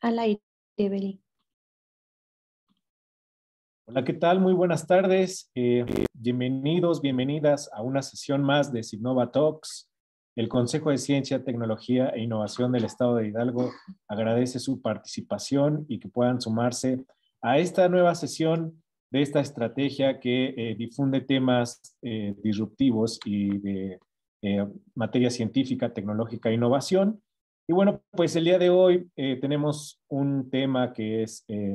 al Hola, ¿qué tal? Muy buenas tardes. Eh, bienvenidos, bienvenidas a una sesión más de Signova Talks. El Consejo de Ciencia, Tecnología e Innovación del Estado de Hidalgo agradece su participación y que puedan sumarse a esta nueva sesión de esta estrategia que eh, difunde temas eh, disruptivos y de materia científica, tecnológica e innovación. Y bueno, pues el día de hoy eh, tenemos un tema que es, eh,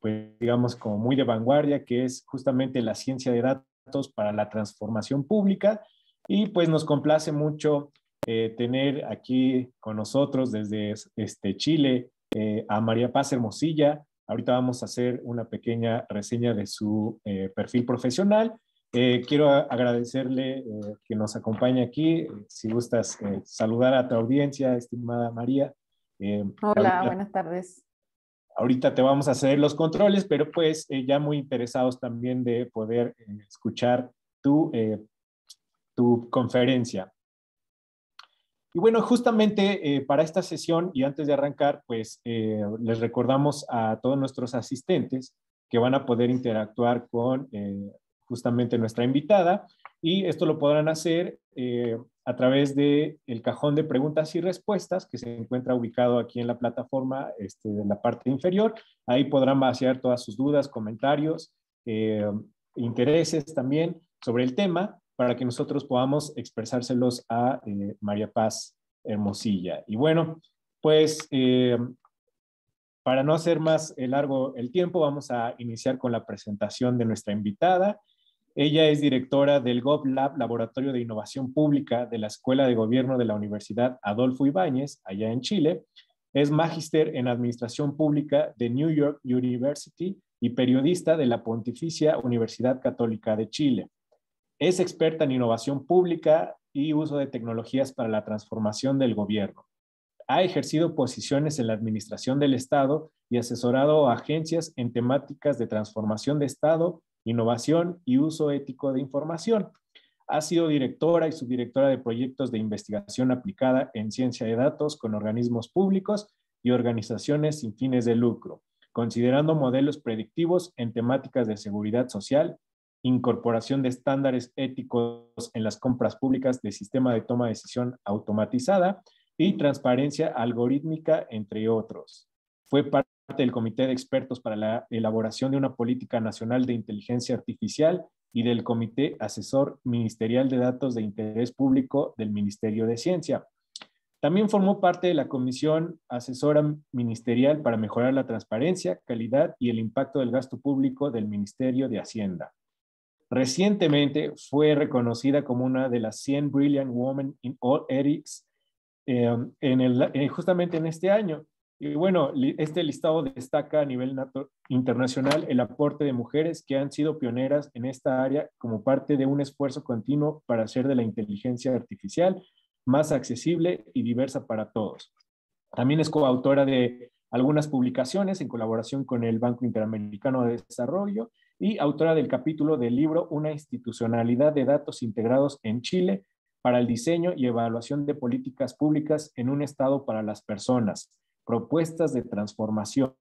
pues, digamos, como muy de vanguardia, que es justamente la ciencia de datos para la transformación pública. Y pues nos complace mucho eh, tener aquí con nosotros desde este, Chile a María Paz Hermosilla. Ahorita vamos a hacer una pequeña reseña de su perfil profesional eh, quiero agradecerle eh, que nos acompañe aquí. Eh, si gustas saludar a tu audiencia, estimada María. Hola, buenas tardes. Ahorita te vamos a hacer los controles, pero pues ya muy interesados también de poder escuchar tu, tu conferencia. Y bueno, justamente para esta sesión y antes de arrancar, pues les recordamos a todos nuestros asistentes que van a poder interactuar con justamente nuestra invitada, y esto lo podrán hacer eh, a través del el cajón de preguntas y respuestas que se encuentra ubicado aquí en la plataforma este, de la parte inferior. Ahí podrán vaciar todas sus dudas, comentarios, eh, intereses también sobre el tema para que nosotros podamos expresárselos a eh, María Paz Hermosilla. Y bueno, pues para no hacer más largo el tiempo, vamos a iniciar con la presentación de nuestra invitada. Ella es directora del GovLab, Laboratorio de Innovación Pública de la Escuela de Gobierno de la Universidad Adolfo Ibáñez, allá en Chile. Es magíster en Administración Pública de New York University y periodista de la Pontificia Universidad Católica de Chile. Es experta en innovación pública y uso de tecnologías para la transformación del gobierno. Ha ejercido posiciones en la administración del Estado y asesorado a agencias en temáticas de transformación de Estado innovación y uso ético de información. Ha sido directora y subdirectora de proyectos de investigación aplicada en ciencia de datos con organismos públicos y organizaciones sin fines de lucro, considerando modelos predictivos en temáticas de seguridad social, incorporación de estándares éticos en las compras públicas de sistema de toma de decisión automatizada y transparencia algorítmica, entre otros. Fue parte del Comité de Expertos para la Elaboración de una Política Nacional de Inteligencia Artificial y del Comité Asesor Ministerial de Datos de Interés Público del Ministerio de Ciencia. También formó parte de la Comisión Asesora Ministerial para mejorar la transparencia, calidad y el impacto del gasto público del Ministerio de Hacienda. Recientemente fue reconocida como una de las 100 Brilliant Women in All Ethics eh, en eh, justamente en este año. Y bueno, este listado destaca a nivel internacional el aporte de mujeres que han sido pioneras en esta área como parte de un esfuerzo continuo para hacer de la inteligencia artificial más accesible y diversa para todos. También es coautora de algunas publicaciones en colaboración con el Banco Interamericano de Desarrollo y autora del capítulo del libro Una institucionalidad de datos integrados en Chile para el diseño y evaluación de políticas públicas en un Estado para las personas, propuestas de transformación.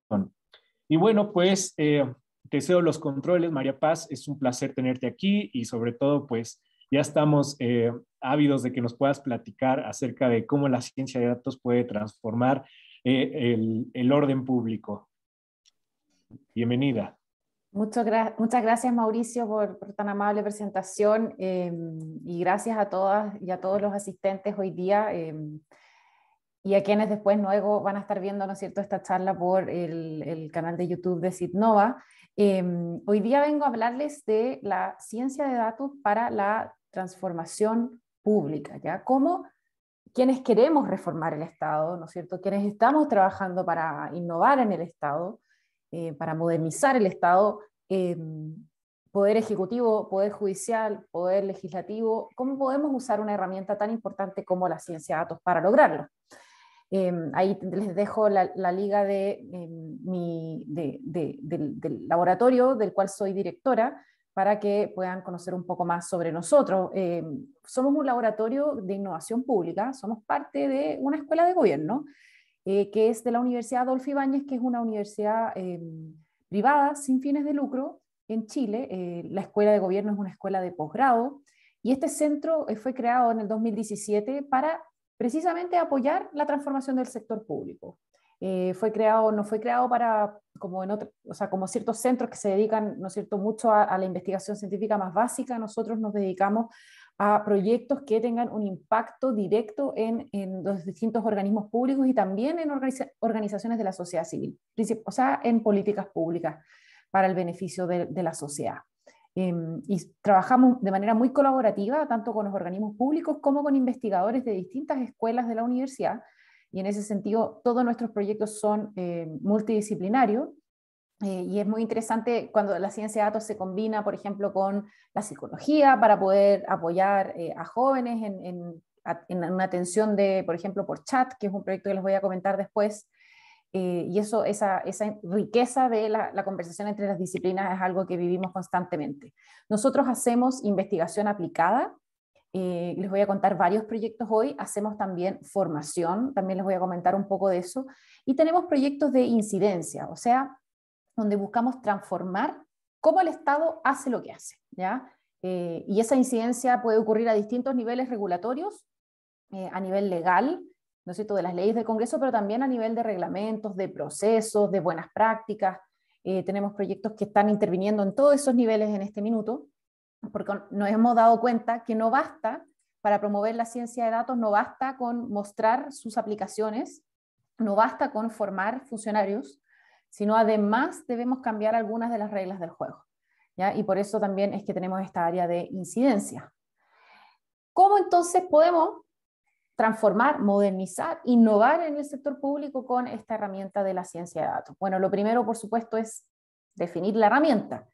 Y bueno, pues eh, te cedo los controles, María Paz, es un placer tenerte aquí y sobre todo, pues ya estamos eh, ávidos de que nos puedas platicar acerca de cómo la ciencia de datos puede transformar eh, el, orden público. Bienvenida. Muchas, gracias muchas gracias, Mauricio, por, por, tan amable presentación em, y gracias a todas y a todos los asistentes hoy día. Em, y a quienes después luego van a estar viendo, ¿no cierto?, esta charla por el, canal de YouTube de Sidnova. Em, hoy día vengo a hablarles de la ciencia de datos para la transformación pública, ¿ya? Cómo quienes queremos reformar el Estado, ¿no cierto?, quienes estamos trabajando para innovar en el Estado, eh, para modernizar el Estado, em, poder ejecutivo, poder judicial, poder legislativo, ¿cómo podemos usar una herramienta tan importante como la ciencia de datos para lograrlo? Em, ahí les dejo la, liga de, em, mi, del, laboratorio del cual soy directora para que puedan conocer un poco más sobre nosotros. Em, somos un laboratorio de innovación pública, somos parte de una escuela de gobierno eh, que es de la Universidad Adolfo Ibáñez, que es una universidad privada sin fines de lucro en Chile. Eh, la escuela de gobierno es una escuela de posgrado. Y este centro eh, fue creado en el 2017 para precisamente apoyar la transformación del sector público. Eh, fue creado, no fue creado para, como en otros, o sea, como ciertos centros que se dedican, ¿no es cierto?, mucho a, la investigación científica más básica, nosotros nos dedicamos a proyectos que tengan un impacto directo en, los distintos organismos públicos y también en organizaciones de la sociedad civil, o sea, en políticas públicas para el beneficio de la sociedad. Em, y trabajamos de manera muy colaborativa, tanto con los organismos públicos como con investigadores de distintas escuelas de la universidad. Y en ese sentido, todos nuestros proyectos son eh, multidisciplinarios. Eh, y es muy interesante cuando la ciencia de datos se combina, por ejemplo, con la psicología para poder apoyar eh, a jóvenes en, en una atención de, por ejemplo, por chat, que es un proyecto que les voy a comentar después, eh, y eso, esa, riqueza de la, conversación entre las disciplinas es algo que vivimos constantemente. Nosotros hacemos investigación aplicada. Eh, les voy a contar varios proyectos hoy. Hacemos también formación, también les voy a comentar un poco de eso. Y tenemos proyectos de incidencia, o sea, donde buscamos transformar cómo el Estado hace lo que hace. ¿ya? Eh, y esa incidencia puede ocurrir a distintos niveles regulatorios, a nivel legal, de las leyes del Congreso, pero también a nivel de reglamentos, de procesos, de buenas prácticas. Eh, tenemos proyectos que están interviniendo en todos esos niveles en este minuto, porque nos hemos dado cuenta que no basta para promover la ciencia de datos, no basta con mostrar sus aplicaciones, no basta con formar funcionarios, sino además debemos cambiar algunas de las reglas del juego. Y por eso también es que tenemos esta área de incidencia. ¿Cómo entonces podemos transformar, modernizar, innovar en el sector público con esta herramienta de la ciencia de datos? Bueno, lo primero, por supuesto, es definir la herramienta.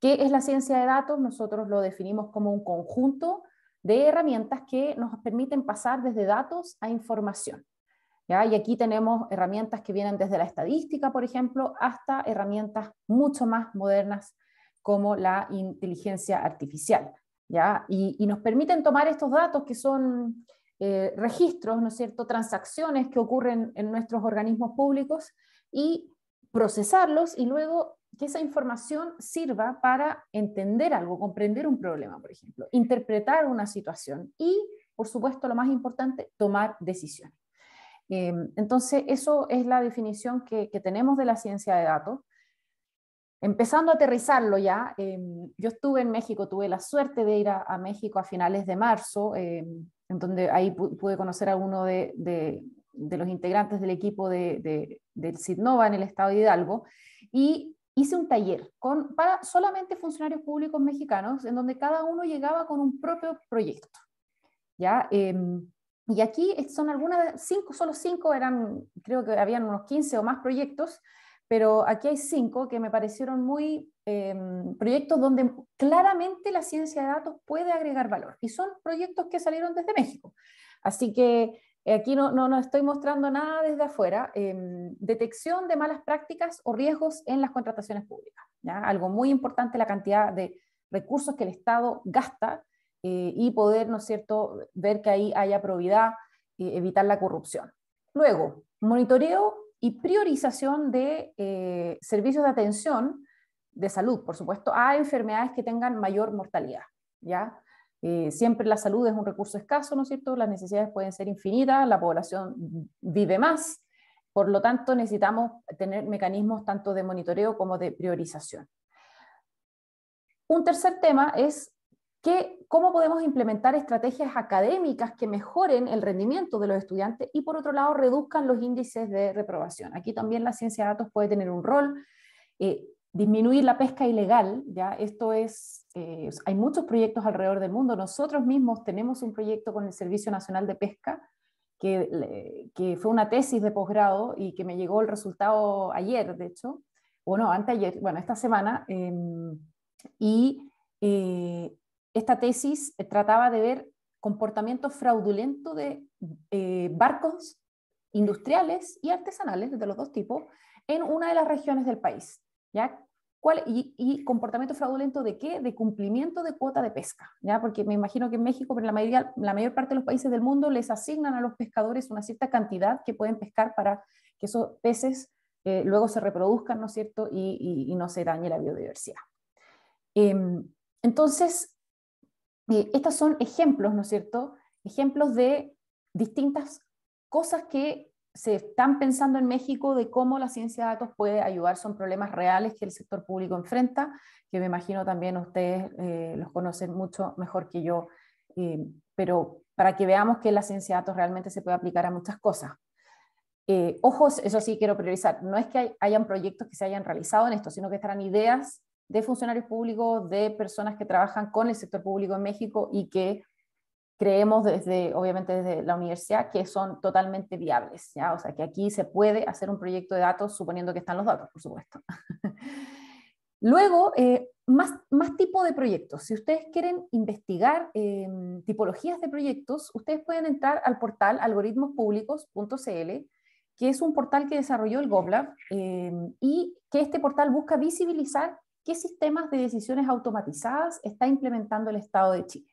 ¿Qué es la ciencia de datos? Nosotros lo definimos como un conjunto de herramientas que nos permiten pasar desde datos a información. Y aquí tenemos herramientas que vienen desde la estadística, por ejemplo, hasta herramientas mucho más modernas como la inteligencia artificial. ¿ya? Y, y nos permiten tomar estos datos que son eh, registros, ¿no es cierto?, transacciones que ocurren en nuestros organismos públicos y procesarlos y luego que esa información sirva para entender algo, comprender un problema, por ejemplo, interpretar una situación y, por supuesto, lo más importante, tomar decisiones. Eh, entonces, eso es la definición que, tenemos de la ciencia de datos. Empezando a aterrizarlo ya, eh, yo estuve en México, tuve la suerte de ir a, México a finales de marzo, en donde ahí pude conocer a uno de, los integrantes del equipo de, del CITNOVA en el estado de Hidalgo, y hice un taller con, para solamente funcionarios públicos mexicanos, en donde cada uno llegaba con un propio proyecto. ¿ya? Em, y aquí son algunas, cinco, solo cinco eran, creo que habían unos 15 o más proyectos, pero aquí hay cinco que me parecieron muy Em, proyectos donde claramente la ciencia de datos puede agregar valor. Y son proyectos que salieron desde México. Así que eh, aquí no, no, estoy mostrando nada desde afuera. Em, detección de malas prácticas o riesgos en las contrataciones públicas. Algo muy importante, la cantidad de recursos que el Estado gasta eh, y poder, ¿no es cierto?, ver que ahí haya probidad, y eh, evitar la corrupción. Luego, monitoreo y priorización de servicios de atención de salud, por supuesto, a enfermedades que tengan mayor mortalidad, ¿ya? Eh, siempre la salud es un recurso escaso, ¿no es cierto? Las necesidades pueden ser infinitas, la población vive más, por lo tanto necesitamos tener mecanismos tanto de monitoreo como de priorización. Un tercer tema es cómo podemos implementar estrategias académicas que mejoren el rendimiento de los estudiantes y por otro lado reduzcan los índices de reprobación. Aquí también la ciencia de datos puede tener un rol. Eh, disminuir la pesca ilegal, ya esto es, eh, hay muchos proyectos alrededor del mundo, nosotros mismos tenemos un proyecto con el Servicio Nacional de Pesca, que, fue una tesis de posgrado y que me llegó el resultado ayer, de hecho, bueno, ayer, bueno, esta semana, em, y eh, esta tesis eh, trataba de ver comportamiento fraudulento de barcos industriales y artesanales, de los dos tipos, en una de las regiones del país. ¿ya? ¿Cuál, y, comportamiento fraudulento de qué? De cumplimiento de cuota de pesca, ¿ya? Porque me imagino que en México, pero la, la mayor parte de los países del mundo, les asignan a los pescadores una cierta cantidad que pueden pescar para que esos peces eh, luego se reproduzcan, ¿no es cierto? Y, no se dañe la biodiversidad. Em, entonces, eh, estos son ejemplos, ¿no es cierto? Ejemplos de distintas cosas que se están pensando en México de cómo la ciencia de datos puede ayudar. Son problemas reales que el sector público enfrenta, que me imagino también ustedes eh, los conocen mucho mejor que yo, eh, pero para que veamos que la ciencia de datos realmente se puede aplicar a muchas cosas. Eh, ojos, eso sí quiero priorizar, no es que hayan proyectos que se hayan realizado en esto, sino que estarán ideas de funcionarios públicos, de personas que trabajan con el sector público en México y que creemos desde, obviamente desde la universidad, que son totalmente viables, ¿ya? O sea, que aquí se puede hacer un proyecto de datos suponiendo que están los datos, por supuesto. Luego, eh, más, más, tipo de proyectos. Si ustedes quieren investigar em, tipologías de proyectos, ustedes pueden entrar al portal algoritmospublicos.cl, que es un portal que desarrolló el goblab em, y que este portal busca visibilizar qué sistemas de decisiones automatizadas está implementando el Estado de Chile.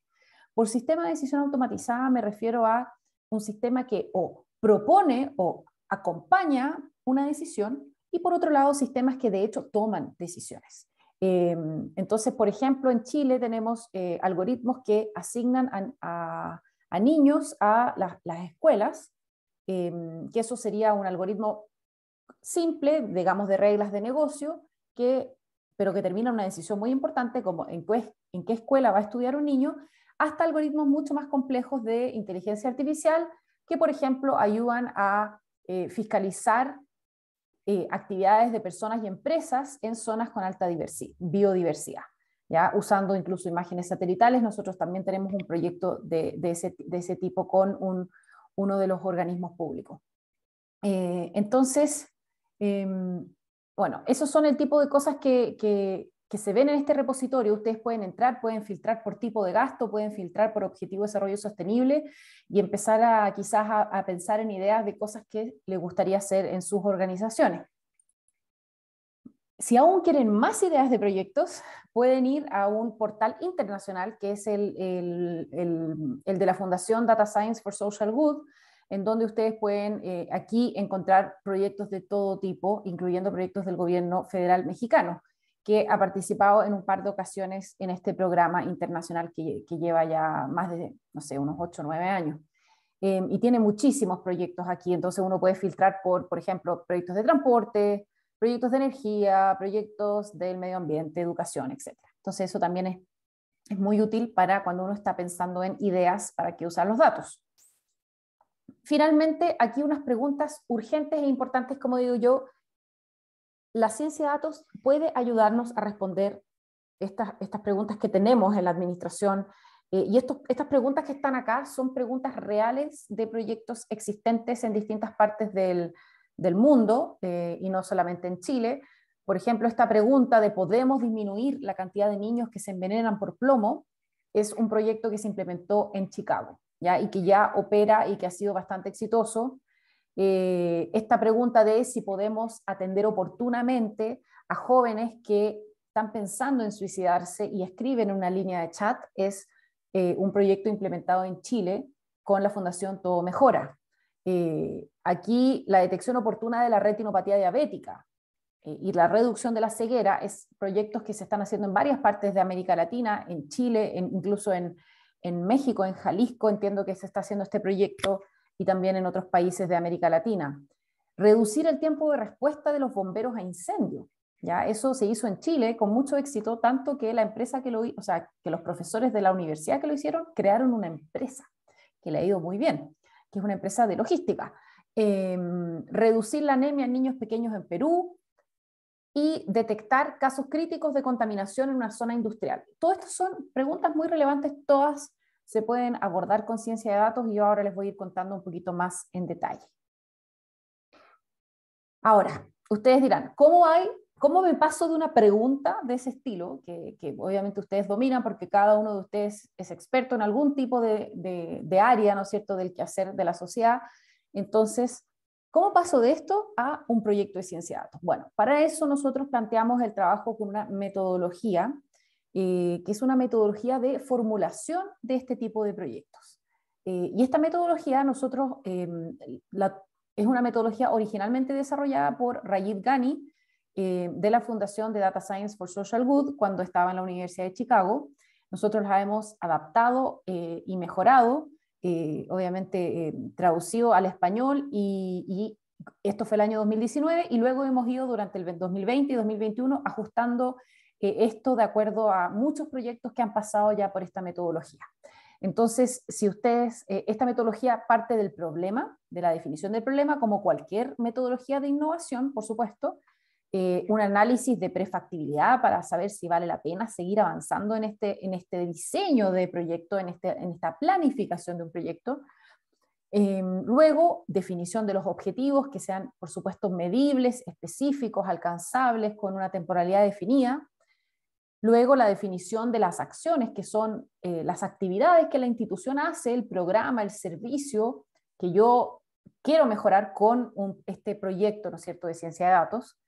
Por sistema de decisión automatizada me refiero a un sistema que o propone o acompaña una decisión y por otro lado sistemas que de hecho toman decisiones. Em, entonces, por ejemplo, en Chile tenemos eh, algoritmos que asignan a, niños a las escuelas, em, que eso sería un algoritmo simple, digamos, de reglas de negocio, que, pero que termina una decisión muy importante como en, en qué escuela va a estudiar un niño, hasta algoritmos mucho más complejos de inteligencia artificial que, por ejemplo, ayudan a eh, fiscalizar eh, actividades de personas y empresas en zonas con alta biodiversidad. ¿ya? Usando incluso imágenes satelitales, nosotros también tenemos un proyecto de, ese, tipo con uno de los organismos públicos. Eh, entonces, em, bueno, esos son el tipo de cosas que, que se ven en este repositorio, ustedes pueden entrar, pueden filtrar por tipo de gasto, pueden filtrar por objetivo de desarrollo sostenible y empezar a quizás a, pensar en ideas de cosas que les gustaría hacer en sus organizaciones. Si aún quieren más ideas de proyectos, pueden ir a un portal internacional que es el, el, el, de la Fundación Data Science for Social Good, en donde ustedes pueden eh, aquí encontrar proyectos de todo tipo, incluyendo proyectos del gobierno federal mexicano que ha participado en un par de ocasiones en este programa internacional que, lleva ya más de, no sé, unos ocho o 9 años. Em, y tiene muchísimos proyectos aquí, entonces uno puede filtrar por, por ejemplo, proyectos de transporte, proyectos de energía, proyectos del medio ambiente, educación, etc. Entonces eso también es, es muy útil para cuando uno está pensando en ideas para qué usar los datos. Finalmente, aquí unas preguntas urgentes e importantes, como digo yo, la ciencia de datos puede ayudarnos a responder estas, preguntas que tenemos en la administración. Eh, y estas preguntas que están acá son preguntas reales de proyectos existentes en distintas partes del, mundo eh, y no solamente en Chile. Por ejemplo, esta pregunta de podemos disminuir la cantidad de niños que se envenenan por plomo es un proyecto que se implementó en Chicago ¿ya? y que ya opera y que ha sido bastante exitoso eh, esta pregunta de si podemos atender oportunamente a jóvenes que están pensando en suicidarse y escriben una línea de chat es eh, un proyecto implementado en Chile con la Fundación Todo Mejora. Eh, aquí la detección oportuna de la retinopatía diabética y la reducción de la ceguera es proyectos que se están haciendo en varias partes de América Latina, en Chile, incluso en México, en Jalisco, entiendo que se está haciendo este proyecto y también en otros países de América Latina. Reducir el tiempo de respuesta de los bomberos a incendios. ¿ya? Eso se hizo en Chile con mucho éxito, tanto que la empresa que lo, o sea, que los profesores de la universidad que lo hicieron crearon una empresa que le ha ido muy bien, que es una empresa de logística. Em, reducir la anemia en niños pequeños en Perú, y detectar casos críticos de contaminación en una zona industrial. Todas estas son preguntas muy relevantes, todas se pueden abordar con ciencia de datos y yo ahora les voy a ir contando un poquito más en detalle. Ahora, ustedes dirán, ¿cómo hay ¿Cómo me paso de una pregunta de ese estilo, que, que, obviamente ustedes dominan porque cada uno de ustedes es experto en algún tipo de, de, de, área, ¿no es cierto?, del quehacer de la sociedad. Entonces, ¿cómo paso de esto a un proyecto de ciencia de datos? Bueno, para eso nosotros planteamos el trabajo con una metodología eh, que es una metodología de formulación de este tipo de proyectos. Eh, y esta metodología nosotros, em, es una metodología originalmente desarrollada por rayid Gani eh, de la Fundación de Data Science for Social Good cuando estaba en la Universidad de Chicago. Nosotros la hemos adaptado y mejorado, obviamente em, traducido al español y esto fue el año 2019 y luego hemos ido durante el 2020 y 2021 ajustando esto de acuerdo a muchos proyectos que han pasado ya por esta metodología. Entonces, si ustedes, eh, esta metodología parte del problema, de la definición del problema, como cualquier metodología de innovación, por supuesto, eh, un análisis de prefactibilidad para saber si vale la pena seguir avanzando en este, este diseño de proyecto, este, en, esta planificación de un proyecto. Eh, luego, definición de los objetivos que sean, por supuesto, medibles, específicos, alcanzables, con una temporalidad definida. Luego, la definición de las acciones, que son eh, las actividades que la institución hace, el programa, el servicio que yo quiero mejorar con este proyecto, ¿no es cierto?, de ciencia de datos.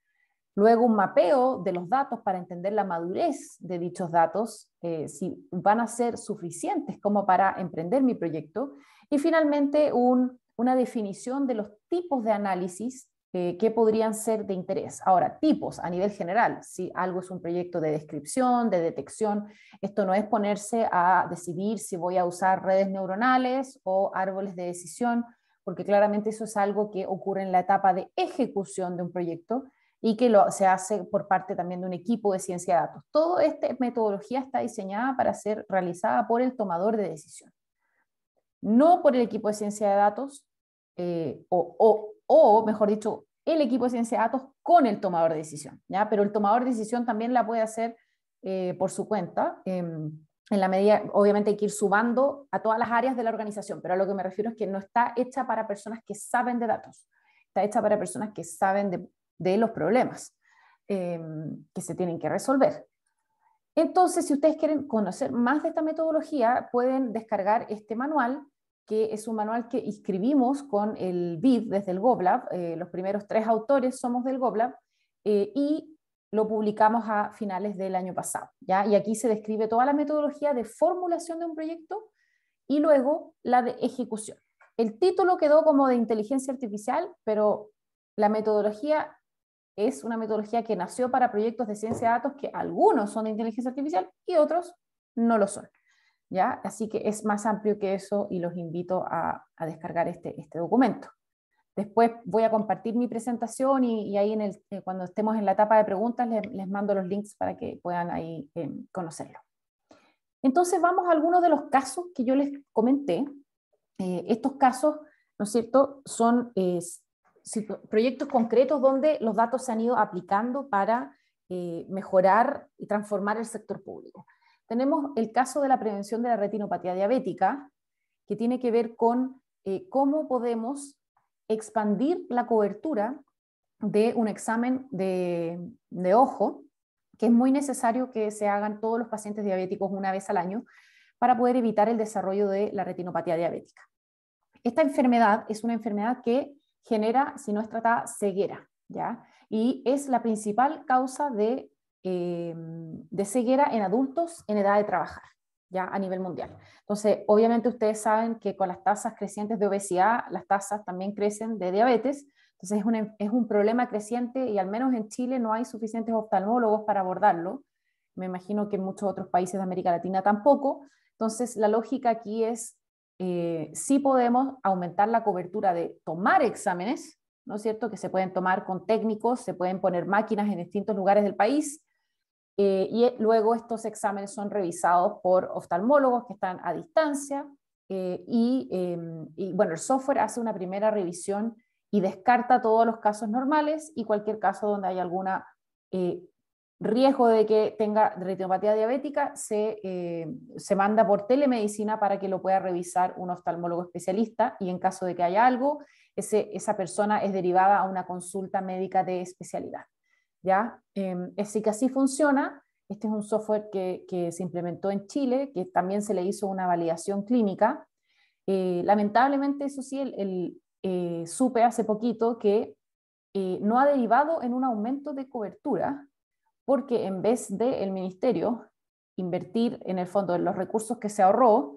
Luego, un mapeo de los datos para entender la madurez de dichos datos, eh, si van a ser suficientes como para emprender mi proyecto. Y finalmente, una definición de los tipos de análisis eh, ¿Qué podrían ser de interés. Ahora, tipos a nivel general, si algo es un proyecto de descripción, de detección, esto no es ponerse a decidir si voy a usar redes neuronales o árboles de decisión, porque claramente eso es algo que ocurre en la etapa de ejecución de un proyecto y que lo, se hace por parte también de un equipo de ciencia de datos. Toda esta metodología está diseñada para ser realizada por el tomador de decisión, no por el equipo de ciencia de datos eh, o o mejor dicho, el equipo de ciencia de datos con el tomador de decisión, ¿ya? Pero el tomador de decisión también la puede hacer eh, por su cuenta, em, en la medida, obviamente hay que ir subando a todas las áreas de la organización, pero a lo que me refiero es que no está hecha para personas que saben de datos, está hecha para personas que saben de, los problemas em, que se tienen que resolver. Entonces, si ustedes quieren conocer más de esta metodología, pueden descargar este manual que es un manual que escribimos con el BID desde el GOBLAB, eh, los primeros tres autores somos del GOBLAB, eh, y lo publicamos a finales del año pasado. ¿ya? Y aquí se describe toda la metodología de formulación de un proyecto y luego la de ejecución. El título quedó como de inteligencia artificial, pero la metodología es una metodología que nació para proyectos de ciencia de datos que algunos son de inteligencia artificial y otros no lo son. Así que es más amplio que eso y los invito a, descargar este, este, documento. Después voy a compartir mi presentación y, ahí eh, cuando estemos en la etapa de preguntas les, mando los links para que puedan ahí eh, conocerlo. Entonces vamos a algunos de los casos que yo les comenté. Eh, estos casos, ¿no es cierto?, son proyectos concretos donde los datos se han ido aplicando para mejorar y transformar el sector público. Tenemos el caso de la prevención de la retinopatía diabética, que tiene que ver con eh, cómo podemos expandir la cobertura de un examen de, de ojo, que es muy necesario que se hagan todos los pacientes diabéticos una vez al año para poder evitar el desarrollo de la retinopatía diabética. Esta enfermedad es una enfermedad que genera, si no es tratada, ceguera, ¿ya? Y es la principal causa de eh, de ceguera en adultos en edad de trabajar, ya a nivel mundial. Entonces, obviamente ustedes saben que con las tasas crecientes de obesidad, las tasas también crecen de diabetes, entonces es un, problema creciente y al menos en Chile no hay suficientes oftalmólogos para abordarlo. Me imagino que en muchos otros países de América Latina tampoco. Entonces, la lógica aquí es, si eh, sí podemos aumentar la cobertura de tomar exámenes, ¿no es cierto? Que se pueden tomar con técnicos, se pueden poner máquinas en distintos lugares del país, eh, y eh, luego estos exámenes son revisados por oftalmólogos que están a distancia eh, em, y, bueno, el software hace una primera revisión y descarta todos los casos normales y cualquier caso donde hay algún riesgo de que tenga retinopatía diabética se, manda por telemedicina para que lo pueda revisar un oftalmólogo especialista y en caso de que haya algo, esa persona es derivada a una consulta médica de especialidad. ¿ya? Eh, que así funciona. Este es un software que, se implementó en Chile, que también se le hizo una validación clínica. Eh, lamentablemente, eso sí, el, eh, supe hace poquito que eh, no ha derivado en un aumento de cobertura, porque en vez del el ministerio invertir en el fondo de los recursos que se ahorró,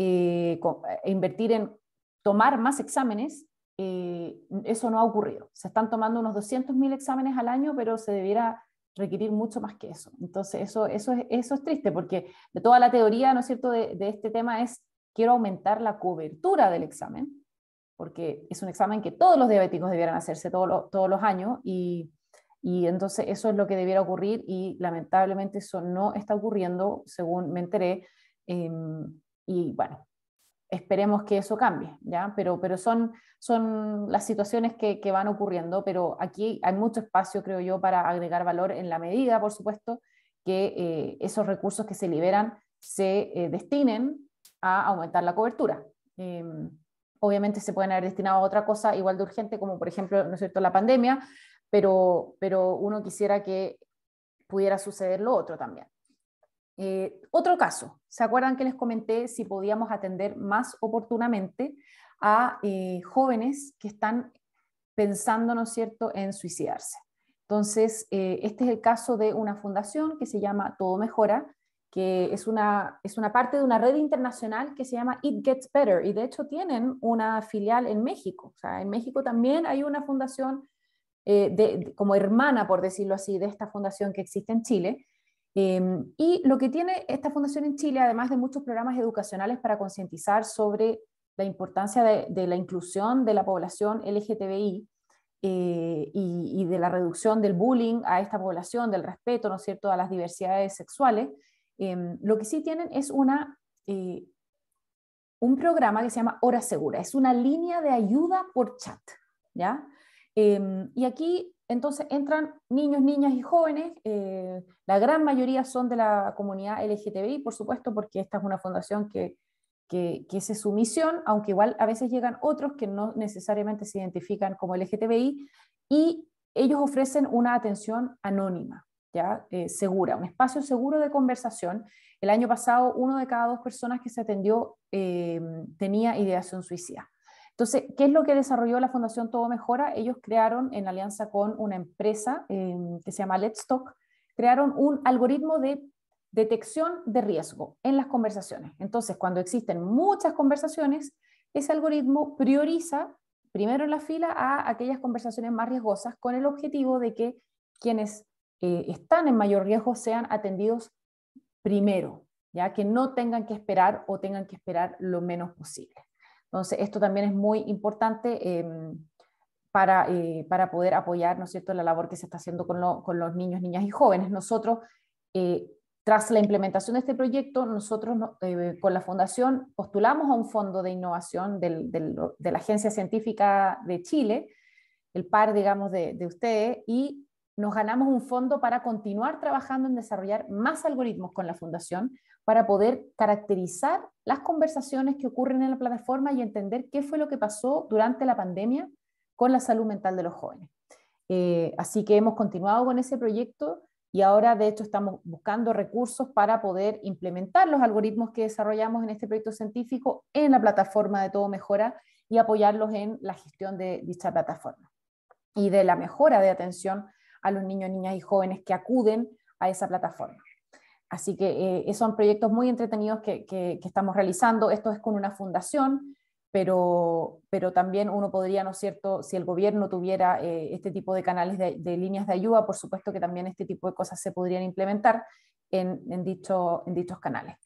e invertir en tomar más exámenes, eh, eso no ha ocurrido. Se están tomando unos 200.000 exámenes al año, pero se debiera requerir mucho más que eso. Entonces, eso, eso, es, triste, porque de toda la teoría, ¿no es cierto?, de, este tema es, quiero aumentar la cobertura del examen, porque es un examen que todos los diabéticos debieran hacerse todos los años y, entonces eso es lo que debiera ocurrir y lamentablemente eso no está ocurriendo, según me enteré. Em, y bueno, esperemos que eso cambie, ¿ya? Pero, pero son, son las situaciones que, van ocurriendo, pero aquí hay mucho espacio, creo yo, para agregar valor en la medida, por supuesto, que eh, esos recursos que se liberan se eh, destinen a aumentar la cobertura. Em, obviamente se pueden haber destinado a otra cosa igual de urgente, como por ejemplo, ¿no es cierto?, la pandemia, pero, pero uno quisiera que pudiera suceder lo otro también. Eh, otro caso, ¿se acuerdan que les comenté si podíamos atender más oportunamente a eh, jóvenes que están pensando, ¿no es cierto?, en suicidarse. Entonces, eh, este es el caso de una fundación que se llama Todo Mejora, que es una, parte de una red internacional que se llama It Gets Better, y de hecho tienen una filial en México. O sea, en México también hay una fundación de, como hermana, por decirlo así, de esta fundación que existe en Chile, Em, y lo que tiene esta fundación en Chile, además de muchos programas educacionales para concientizar sobre la importancia de, la inclusión de la población LGTBI eh, y, de la reducción del bullying a esta población, del respeto, ¿no es cierto?, a las diversidades sexuales, em, lo que sí tienen es una, eh, un programa que se llama Hora Segura, es una línea de ayuda por chat, ¿ya? Em, y aquí entonces entran niños, niñas y jóvenes, eh, la gran mayoría son de la comunidad LGTBI, por supuesto, porque esta es una fundación que, que, es su misión, aunque igual a veces llegan otros que no necesariamente se identifican como LGTBI, y ellos ofrecen una atención anónima, ¿ya? Eh, segura, un espacio seguro de conversación. El año pasado, uno de cada dos personas que se atendió eh, tenía ideación suicida. Entonces, ¿qué es lo que desarrolló la Fundación Todo Mejora? Ellos crearon, en alianza con una empresa em, que se llama Let's Talk, crearon un algoritmo de detección de riesgo en las conversaciones. Entonces, cuando existen muchas conversaciones, ese algoritmo prioriza primero en la fila a aquellas conversaciones más riesgosas con el objetivo de que quienes eh, están en mayor riesgo sean atendidos primero, ya que no tengan que esperar o tengan que esperar lo menos posible. Entonces, esto también es muy importante em, eh, para, poder apoyar, ¿no es cierto?, la labor que se está haciendo con, los niños, niñas y jóvenes. Nosotros, eh, tras la implementación de este proyecto, nosotros eh, con la Fundación postulamos a un fondo de innovación de la Agencia Científica de Chile, el par, digamos, de ustedes, y nos ganamos un fondo para continuar trabajando en desarrollar más algoritmos con la Fundación para poder caracterizar las conversaciones que ocurren en la plataforma y entender qué fue lo que pasó durante la pandemia con la salud mental de los jóvenes. Eh, así que hemos continuado con ese proyecto y ahora de hecho estamos buscando recursos para poder implementar los algoritmos que desarrollamos en este proyecto científico en la plataforma de Todo Mejora y apoyarlos en la gestión de dicha plataforma y de la mejora de atención a los niños, niñas y jóvenes que acuden a esa plataforma. Así que eh, son proyectos muy entretenidos que, estamos realizando. Esto es con una fundación, pero, también uno podría, ¿no es cierto?, si el gobierno tuviera eh, este tipo de canales de, líneas de ayuda, por supuesto que también este tipo de cosas se podrían implementar en, dichos canales.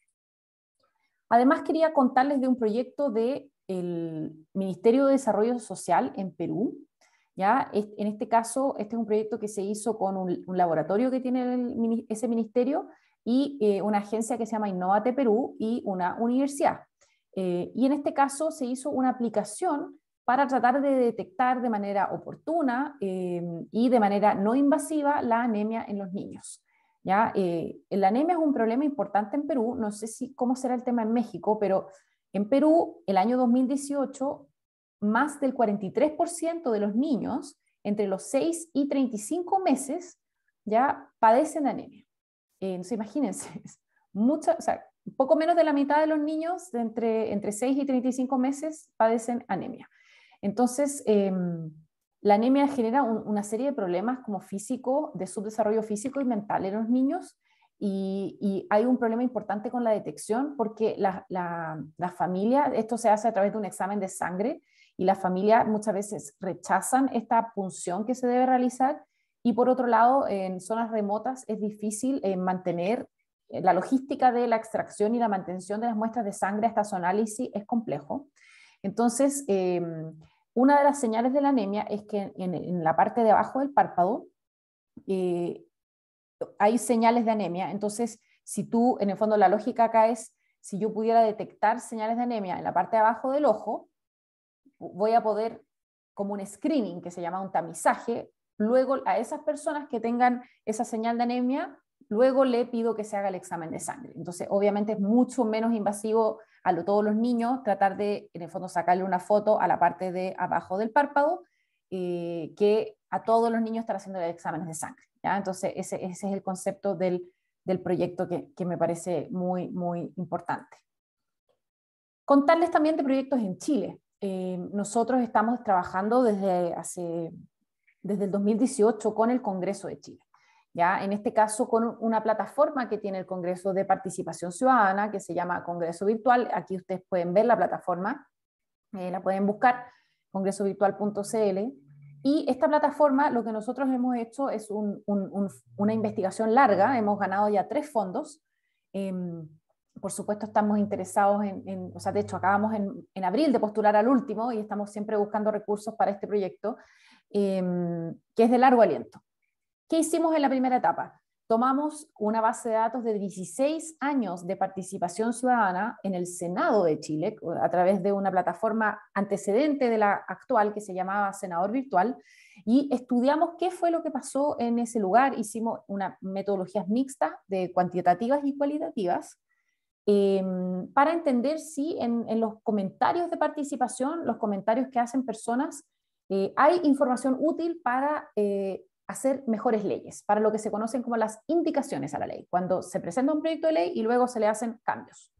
Además, quería contarles de un proyecto del el Ministerio de Desarrollo Social en Perú, ¿Ya? En este caso, este es un proyecto que se hizo con un, laboratorio que tiene ese ministerio y eh, una agencia que se llama Innovate Perú y una universidad. Eh, y en este caso se hizo una aplicación para tratar de detectar de manera oportuna eh, y de manera no invasiva la anemia en los niños. ¿ya? la anemia es un problema importante en Perú, no sé si, cómo será el tema en México, pero en Perú el año 2018 más del 43% de los niños entre los 6 y 35 meses ya padecen anemia. Eh, entonces imagínense, mucho o poco menos de la mitad de los niños de entre, entre 6 y 35 meses padecen anemia. Entonces, em, la anemia genera una serie de problemas como físico, de subdesarrollo físico y mental en los niños. Y, hay un problema importante con la detección porque la, la, familia, esto se hace a través de un examen de sangre y la familia muchas veces rechazan esta punción que se debe realizar y por otro lado, en zonas remotas es difícil eh, mantener eh, la logística de la extracción y la mantención de las muestras de sangre hasta su análisis es complejo. Entonces, em, una de las señales de la anemia es que en, la parte de abajo del párpado eh, hay señales de anemia. Entonces, si tú, en el fondo, la lógica acá es, si yo pudiera detectar señales de anemia en la parte de abajo del ojo, voy a poder, como un screening que se llama un tamizaje, luego a esas personas que tengan esa señal de anemia, luego le pido que se haga el examen de sangre. Entonces, obviamente es mucho menos invasivo a lo, todos los niños tratar de, en el fondo, sacarle una foto a la parte de abajo del párpado eh, que a todos los niños estar haciendo exámenes de sangre. Entonces, ese, es el concepto del, proyecto que, me parece muy, muy importante. Contarles también de proyectos en Chile. Eh, nosotros estamos trabajando desde hace desde el 2018 con el Congreso de Chile. ¿ya? En este caso, con una plataforma que tiene el Congreso de Participación Ciudadana, que se llama Congreso Virtual. Aquí ustedes pueden ver la plataforma, eh, la pueden buscar, congresovirtual.cl. Y esta plataforma, lo que nosotros hemos hecho es una investigación larga, hemos ganado ya tres fondos. Em, por supuesto, estamos interesados en, o sea, de hecho, acabamos en abril de postular al último y estamos siempre buscando recursos para este proyecto. Em, que es de largo aliento. ¿Qué hicimos en la primera etapa? Tomamos una base de datos de 16 años de participación ciudadana en el Senado de Chile a través de una plataforma antecedente de la actual que se llamaba Senador Virtual y estudiamos qué fue lo que pasó en ese lugar. Hicimos una metodología mixta de cuantitativas y cualitativas em, para entender si en, los comentarios de participación, los comentarios que hacen personas eh, hay información útil para eh, hacer mejores leyes, para lo que se conocen como las indicaciones a la ley, cuando se presenta un proyecto de ley y luego se le hacen cambios.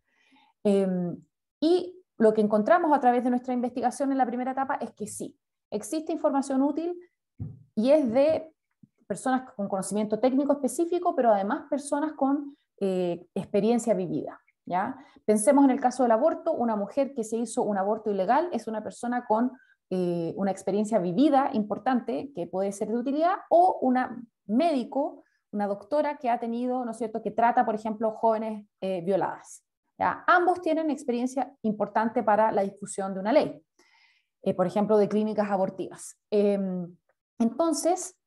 Em, y lo que encontramos a través de nuestra investigación en la primera etapa es que sí, existe información útil y es de personas con conocimiento técnico específico, pero además personas con eh, experiencia vivida. ¿ya? Pensemos en el caso del aborto, una mujer que se hizo un aborto ilegal es una persona con eh, una experiencia vivida importante que puede ser de utilidad o un médico, una doctora que ha tenido, ¿no es cierto?, que trata, por ejemplo, jóvenes eh, violadas. Ambos tienen experiencia importante para la difusión de una ley, eh, por ejemplo, de clínicas abortivas. Em, entonces,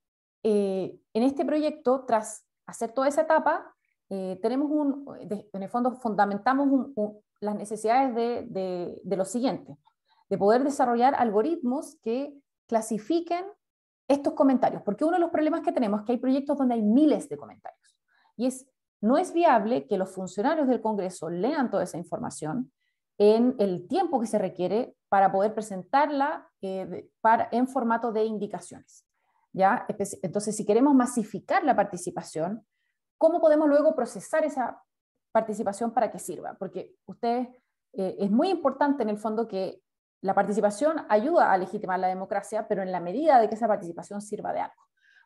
en este proyecto, tras hacer toda esa etapa, tenemos un, en el fondo fundamentamos las necesidades de, de, de lo siguiente de poder desarrollar algoritmos que clasifiquen estos comentarios, porque uno de los problemas que tenemos es que hay proyectos donde hay miles de comentarios y es no es viable que los funcionarios del Congreso lean toda esa información en el tiempo que se requiere para poder presentarla eh, en formato de indicaciones. ¿ya? Entonces, si queremos masificar la participación, ¿cómo podemos luego procesar esa participación para que sirva? Porque ustedes, eh, es muy importante en el fondo que la participación ayuda a legitimar la democracia, pero en la medida de que esa participación sirva de algo.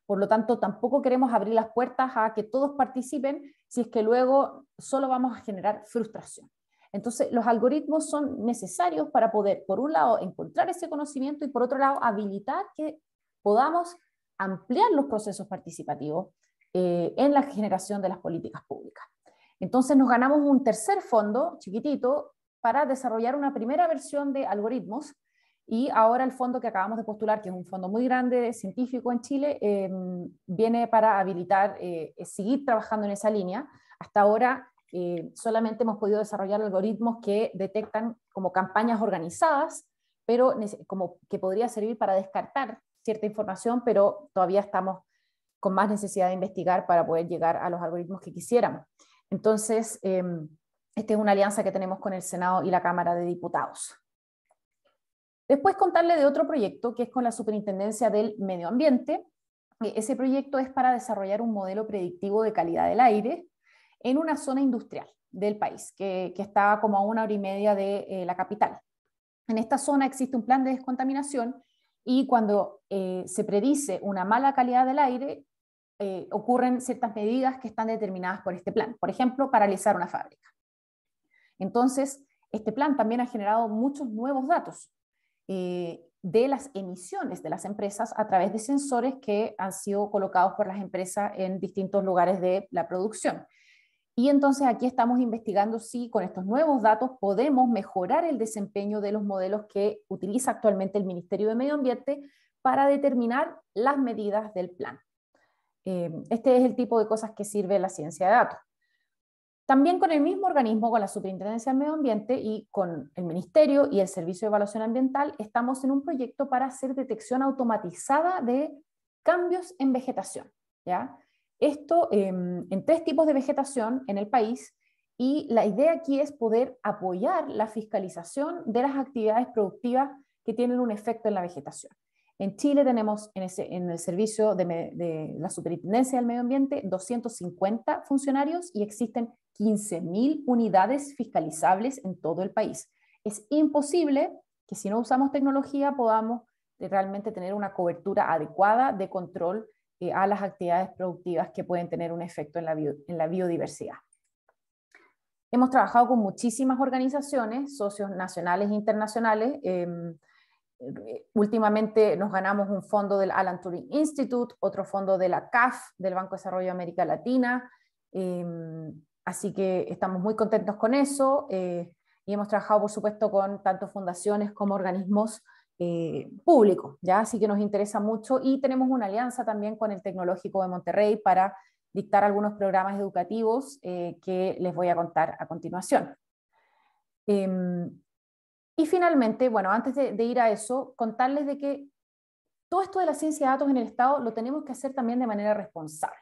Por lo tanto, tampoco queremos abrir las puertas a que todos participen si es que luego solo vamos a generar frustración. Entonces, los algoritmos son necesarios para poder, por un lado, encontrar ese conocimiento y, por otro lado, habilitar que podamos ampliar los procesos participativos eh, en la generación de las políticas públicas. Entonces, nos ganamos un tercer fondo chiquitito para desarrollar una primera versión de algoritmos y ahora el fondo que acabamos de postular, que es un fondo muy grande, científico en Chile, em, viene para habilitar, eh, seguir trabajando en esa línea. Hasta ahora eh, solamente hemos podido desarrollar algoritmos que detectan como campañas organizadas, pero como que podría servir para descartar cierta información, pero todavía estamos con más necesidad de investigar para poder llegar a los algoritmos que quisiéramos. Entonces, em, esta es una alianza que tenemos con el Senado y la Cámara de Diputados. Después contarle de otro proyecto que es con la Superintendencia del Medio Ambiente. E, ese proyecto es para desarrollar un modelo predictivo de calidad del aire en una zona industrial del país, que, que está como a una hora y media de eh, la capital. En esta zona existe un plan de descontaminación y cuando eh, se predice una mala calidad del aire, eh, ocurren ciertas medidas que están determinadas por este plan. Por ejemplo, paralizar una fábrica. Entonces, este plan también ha generado muchos nuevos datos eh, de las emisiones de las empresas a través de sensores que han sido colocados por las empresas en distintos lugares de la producción. Y entonces aquí estamos investigando si con estos nuevos datos podemos mejorar el desempeño de los modelos que utiliza actualmente el Ministerio de Medio Ambiente para determinar las medidas del plan. Eh, este es el tipo de cosas que sirve la ciencia de datos. También con el mismo organismo, con la Superintendencia del Medio Ambiente y con el Ministerio y el Servicio de Evaluación Ambiental, estamos en un proyecto para hacer detección automatizada de cambios en vegetación. ¿ya? Esto em, en tres tipos de vegetación en el país y la idea aquí es poder apoyar la fiscalización de las actividades productivas que tienen un efecto en la vegetación. En Chile tenemos en, ese, en el servicio de, de, la Superintendencia del Medio Ambiente 250 funcionarios y existen 15.000 unidades fiscalizables en todo el país. Es imposible que si no usamos tecnología podamos realmente tener una cobertura adecuada de control eh, a las actividades productivas que pueden tener un efecto en la, biodiversidad. Hemos trabajado con muchísimas organizaciones, socios nacionales e internacionales. Em, eh, últimamente nos ganamos un fondo del Alan Turing Institute, otro fondo de la CAF, del Banco de Desarrollo de América Latina, em, Así que estamos muy contentos con eso eh, y hemos trabajado, por supuesto, con tanto fundaciones como organismos eh, públicos, ¿ya? Así que nos interesa mucho y tenemos una alianza también con el Tecnológico de Monterrey para dictar algunos programas educativos eh, que les voy a contar a continuación. Em, y finalmente, bueno, antes de, de ir a eso, contarles de que todo esto de la ciencia de datos en el Estado lo tenemos que hacer también de manera responsable.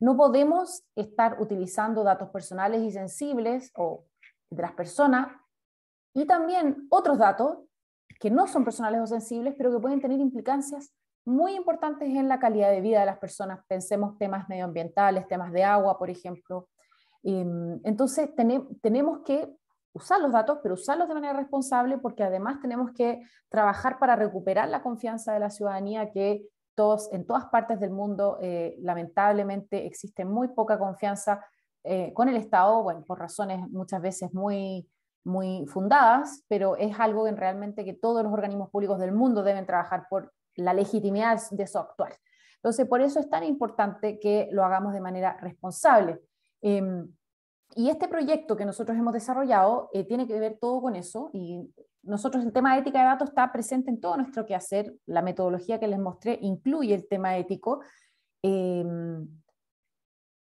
No podemos estar utilizando datos personales y sensibles de las personas y también otros datos que no son personales o sensibles, pero que pueden tener implicancias muy importantes en la calidad de vida de las personas. Pensemos temas medioambientales, temas de agua, por ejemplo. Em, entonces, tenemos que usar los datos, pero usarlos de manera responsable porque además tenemos que trabajar para recuperar la confianza de la ciudadanía que en todas partes del mundo, eh, lamentablemente, existe muy poca confianza eh, con el Estado, bueno, por razones muchas veces muy, muy fundadas, pero es algo en realmente que todos los organismos públicos del mundo deben trabajar por la legitimidad de su actual. Entonces, por eso es tan importante que lo hagamos de manera responsable. Em, y este proyecto que nosotros hemos desarrollado eh, tiene que ver todo con eso nosotros el tema de ética de datos está presente en todo nuestro quehacer. La metodología que les mostré incluye el tema ético. Em,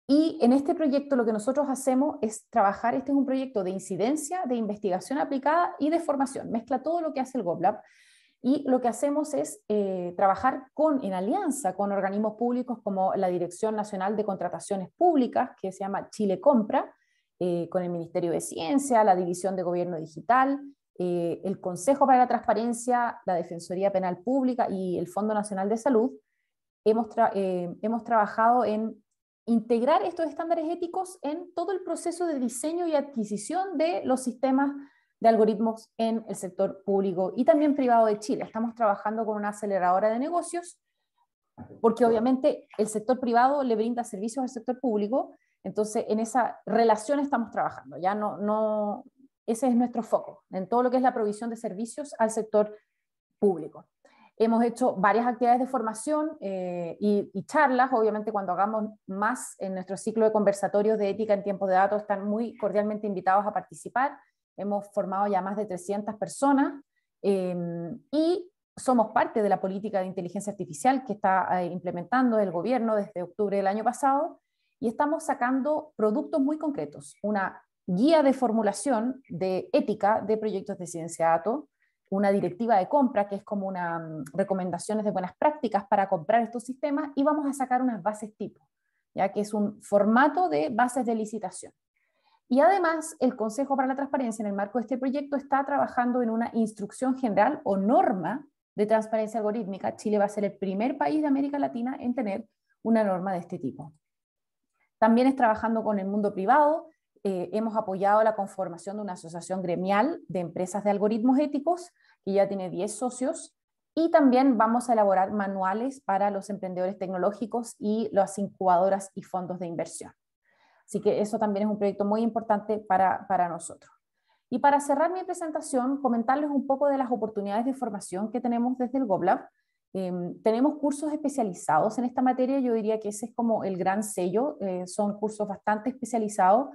y en este proyecto lo que nosotros hacemos es trabajar, este es un proyecto de incidencia, de investigación aplicada y de formación. Mezcla todo lo que hace el Goblab Y lo que hacemos es eh, trabajar con, en alianza con organismos públicos como la Dirección Nacional de Contrataciones Públicas, que se llama Chile Compra, eh, con el Ministerio de Ciencia, la División de Gobierno Digital, eh, el Consejo para la Transparencia, la Defensoría Penal Pública y el Fondo Nacional de Salud, hemos, eh, hemos trabajado en integrar estos estándares éticos en todo el proceso de diseño y adquisición de los sistemas de algoritmos en el sector público y también privado de Chile. Estamos trabajando con una aceleradora de negocios, porque obviamente el sector privado le brinda servicios al sector público, entonces en esa relación estamos trabajando. Ya no, no, ese es nuestro foco en todo lo que es la provisión de servicios al sector público. Hemos hecho varias actividades de formación eh, y, charlas, obviamente cuando hagamos más en nuestro ciclo de conversatorios de ética en tiempos de datos están muy cordialmente invitados a participar. Hemos formado ya más de 300 personas em, y somos parte de la política de inteligencia artificial que está eh, implementando el gobierno desde octubre del año pasado y estamos sacando productos muy concretos, una guía de formulación de ética de proyectos de ciencia de datos, una directiva de compra que es como una mm, recomendaciones de buenas prácticas para comprar estos sistemas y vamos a sacar unas bases tipo, ya que es un formato de bases de licitación. Y además, el Consejo para la Transparencia en el marco de este proyecto está trabajando en una instrucción general o norma de transparencia algorítmica. Chile va a ser el primer país de América Latina en tener una norma de este tipo. También es trabajando con el mundo privado, eh, hemos apoyado la conformación de una asociación gremial de empresas de algoritmos éticos, que ya tiene 10 socios, y también vamos a elaborar manuales para los emprendedores tecnológicos y las incubadoras y fondos de inversión. Así que eso también es un proyecto muy importante para, para nosotros. Y para cerrar mi presentación, comentarles un poco de las oportunidades de formación que tenemos desde el GoBlab. Em, tenemos cursos especializados en esta materia, yo diría que ese es como el gran sello, eh, son cursos bastante especializados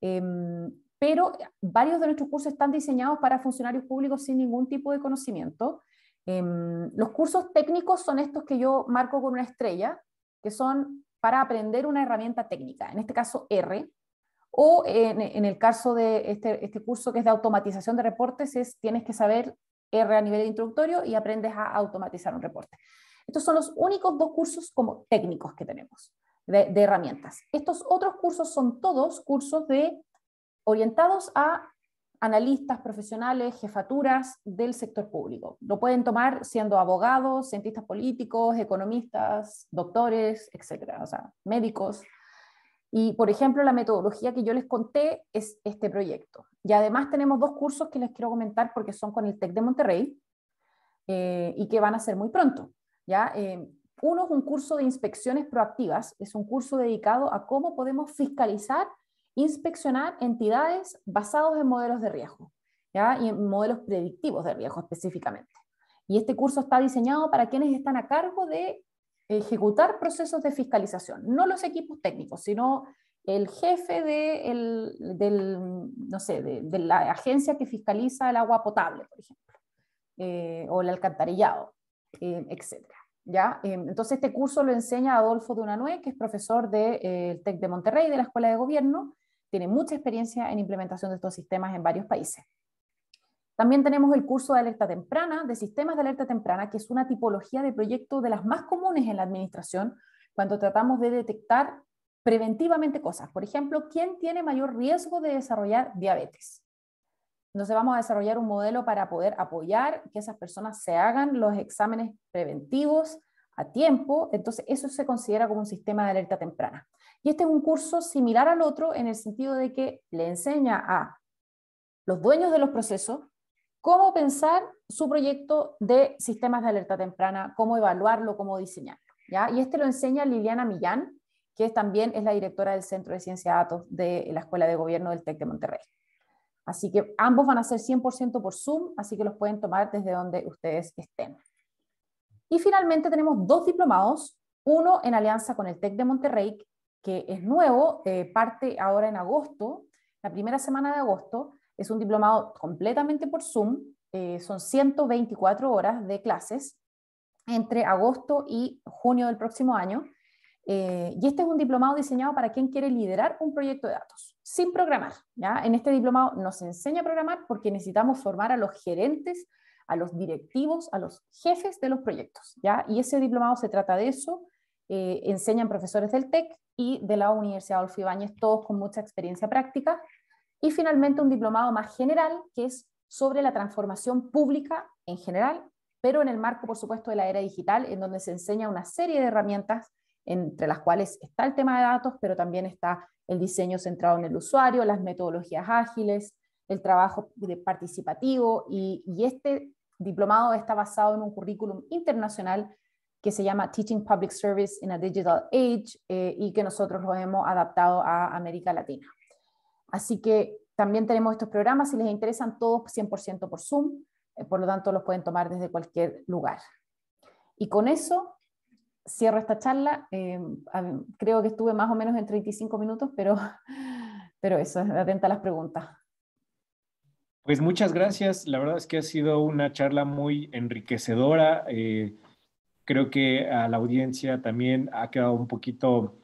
Em, pero varios de nuestros cursos están diseñados para funcionarios públicos sin ningún tipo de conocimiento. Em, los cursos técnicos son estos que yo marco con una estrella, que son para aprender una herramienta técnica, en este caso R, o en, el caso de este, este, curso que es de automatización de reportes, es tienes que saber R a nivel introductorio y aprendes a automatizar un reporte. Estos son los únicos dos cursos como técnicos que tenemos de, herramientas. Estos otros cursos son todos cursos de, orientados a analistas profesionales, jefaturas del sector público. Lo pueden tomar siendo abogados, cientistas políticos, economistas, doctores, etcétera, o sea, médicos. Y, por ejemplo, la metodología que yo les conté es este proyecto. Y además tenemos dos cursos que les quiero comentar porque son con el TEC de Monterrey eh, y que van a ser muy pronto. ¿ya? Eh, uno es un curso de inspecciones proactivas, es un curso dedicado a cómo podemos fiscalizar, inspeccionar entidades basados en modelos de riesgo ¿ya? y en modelos predictivos de riesgo específicamente. Y este curso está diseñado para quienes están a cargo de ejecutar procesos de fiscalización, no los equipos técnicos, sino el jefe de, de, la agencia que fiscaliza el agua potable, por ejemplo, eh, o el alcantarillado, eh, etc. Em, entonces, este curso lo enseña Adolfo Dunanue, que es profesor del de, eh, TEC de Monterrey, de la Escuela de Gobierno, tiene mucha experiencia en implementación de estos sistemas en varios países. También tenemos el curso de alerta temprana, de sistemas de alerta temprana, que es una tipología de proyecto de las más comunes en la administración cuando tratamos de detectar preventivamente cosas. Por ejemplo, ¿quién tiene mayor riesgo de desarrollar diabetes? Entonces vamos a desarrollar un modelo para poder apoyar que esas personas se hagan los exámenes preventivos a tiempo. Entonces eso se considera como un sistema de alerta temprana. Y este es un curso similar al otro en el sentido de que le enseña a los dueños de los procesos cómo pensar su proyecto de sistemas de alerta temprana, cómo evaluarlo, cómo diseñarlo. ¿ya? Y este lo enseña Liliana Millán, que también es la directora del Centro de Ciencia de Datos de la Escuela de Gobierno del TEC de Monterrey. Así que ambos van a ser 100% por Zoom, así que los pueden tomar desde donde ustedes estén. Y finalmente tenemos dos diplomados, uno en alianza con el TEC de Monterrey, que es nuevo, eh, parte ahora en agosto, la primera semana de agosto. Es un diplomado completamente por Zoom, eh, son 124 horas de clases entre agosto y junio del próximo año. Eh, y este es un diplomado diseñado para quien quiere liderar un proyecto de datos sin programar. ¿ya? En este diplomado nos enseña a programar porque necesitamos formar a los gerentes, a los directivos, a los jefes de los proyectos. ¿ya? Y ese diplomado se trata de eso. Eh, enseñan profesores del TEC y de la Universidad Adolfo Ibáñez, todos con mucha experiencia práctica. Y finalmente un diplomado más general que es sobre la transformación pública en general, pero en el marco, por supuesto, de la era digital, en donde se enseña una serie de herramientas entre las cuales está el tema de datos, pero también está el diseño centrado en el usuario, las metodologías ágiles, el trabajo participativo y, este diplomado está basado en un currículum internacional que se llama Teaching Public Service in a Digital Age eh, y que nosotros lo hemos adaptado a América Latina. Así que también tenemos estos programas, si les interesan, todos 100% por Zoom, eh, por lo tanto los pueden tomar desde cualquier lugar. Y con eso cierro esta charla. Eh, creo que estuve más o menos en 35 minutos, pero, pero eso, atenta a las preguntas. Pues muchas gracias. La verdad es que ha sido una charla muy enriquecedora. Eh, creo que a la audiencia también ha quedado un poquito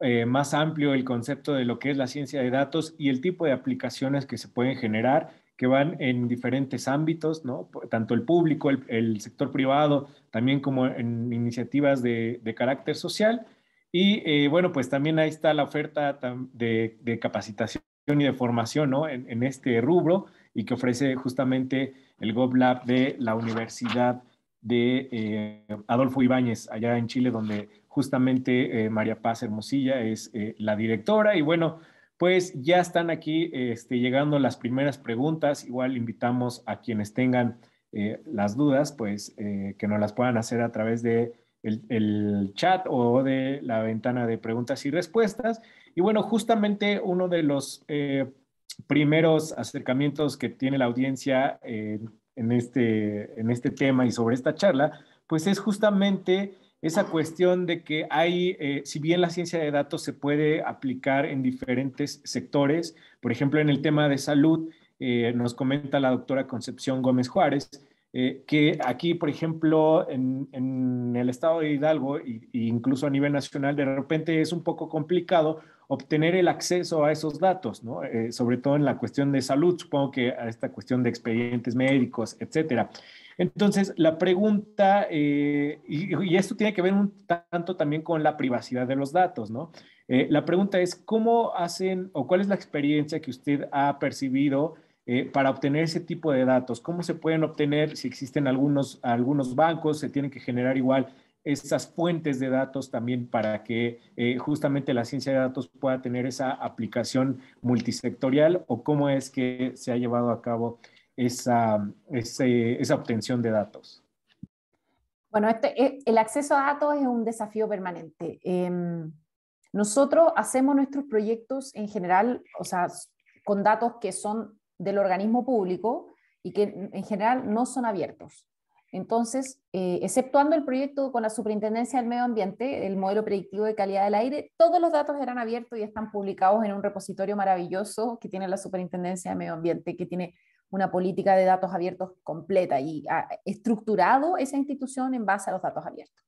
eh, más amplio el concepto de lo que es la ciencia de datos y el tipo de aplicaciones que se pueden generar que van en diferentes ámbitos, ¿no? tanto el público, el, sector privado, también como en iniciativas de, carácter social. Y eh, bueno, pues también ahí está la oferta de, capacitación y de formación en, este rubro y que ofrece justamente el GovLab de la Universidad de eh, Adolfo Ibáñez, allá en Chile, donde justamente eh, María Paz Hermosilla es la directora. Y bueno, pues ya están aquí este, llegando las primeras preguntas. Igual invitamos a quienes tengan eh, las dudas, pues eh, que nos las puedan hacer a través de el, chat o de la ventana de preguntas y respuestas. Y bueno, justamente uno de los eh, primeros acercamientos que tiene la audiencia en, este, en este tema y sobre esta charla, pues es justamente esa cuestión de que hay, eh, si bien la ciencia de datos se puede aplicar en diferentes sectores, por ejemplo, en el tema de salud, eh, nos comenta la doctora Concepción Gómez Juárez, eh, que aquí, por ejemplo, en, el estado de Hidalgo e incluso a nivel nacional, de repente es un poco complicado obtener el acceso a esos datos, sobre todo en la cuestión de salud, supongo que a esta cuestión de expedientes médicos, etcétera. Entonces, la pregunta, eh, y, esto tiene que ver un tanto también con la privacidad de los datos, ¿no? Eh, la pregunta es, ¿cómo hacen o cuál es la experiencia que usted ha percibido eh, para obtener ese tipo de datos? ¿Cómo se pueden obtener si existen algunos, algunos bancos? ¿Se tienen que generar igual esas fuentes de datos también para que justamente la ciencia de datos pueda tener esa aplicación multisectorial o cómo es que se ha llevado a cabo esa, esa obtención de datos? Bueno, este, eh, el acceso a datos es un desafío permanente. Em, nosotros hacemos nuestros proyectos en general, o sea, con datos que son del organismo público y que en general no son abiertos. Entonces, eh, exceptuando el proyecto con la Superintendencia del Medio Ambiente, el modelo predictivo de calidad del aire, todos los datos eran abiertos y están publicados en un repositorio maravilloso que tiene la Superintendencia del Medio Ambiente, que tiene una política de datos abiertos completa y ah, estructurado esa institución en base a los datos abiertos.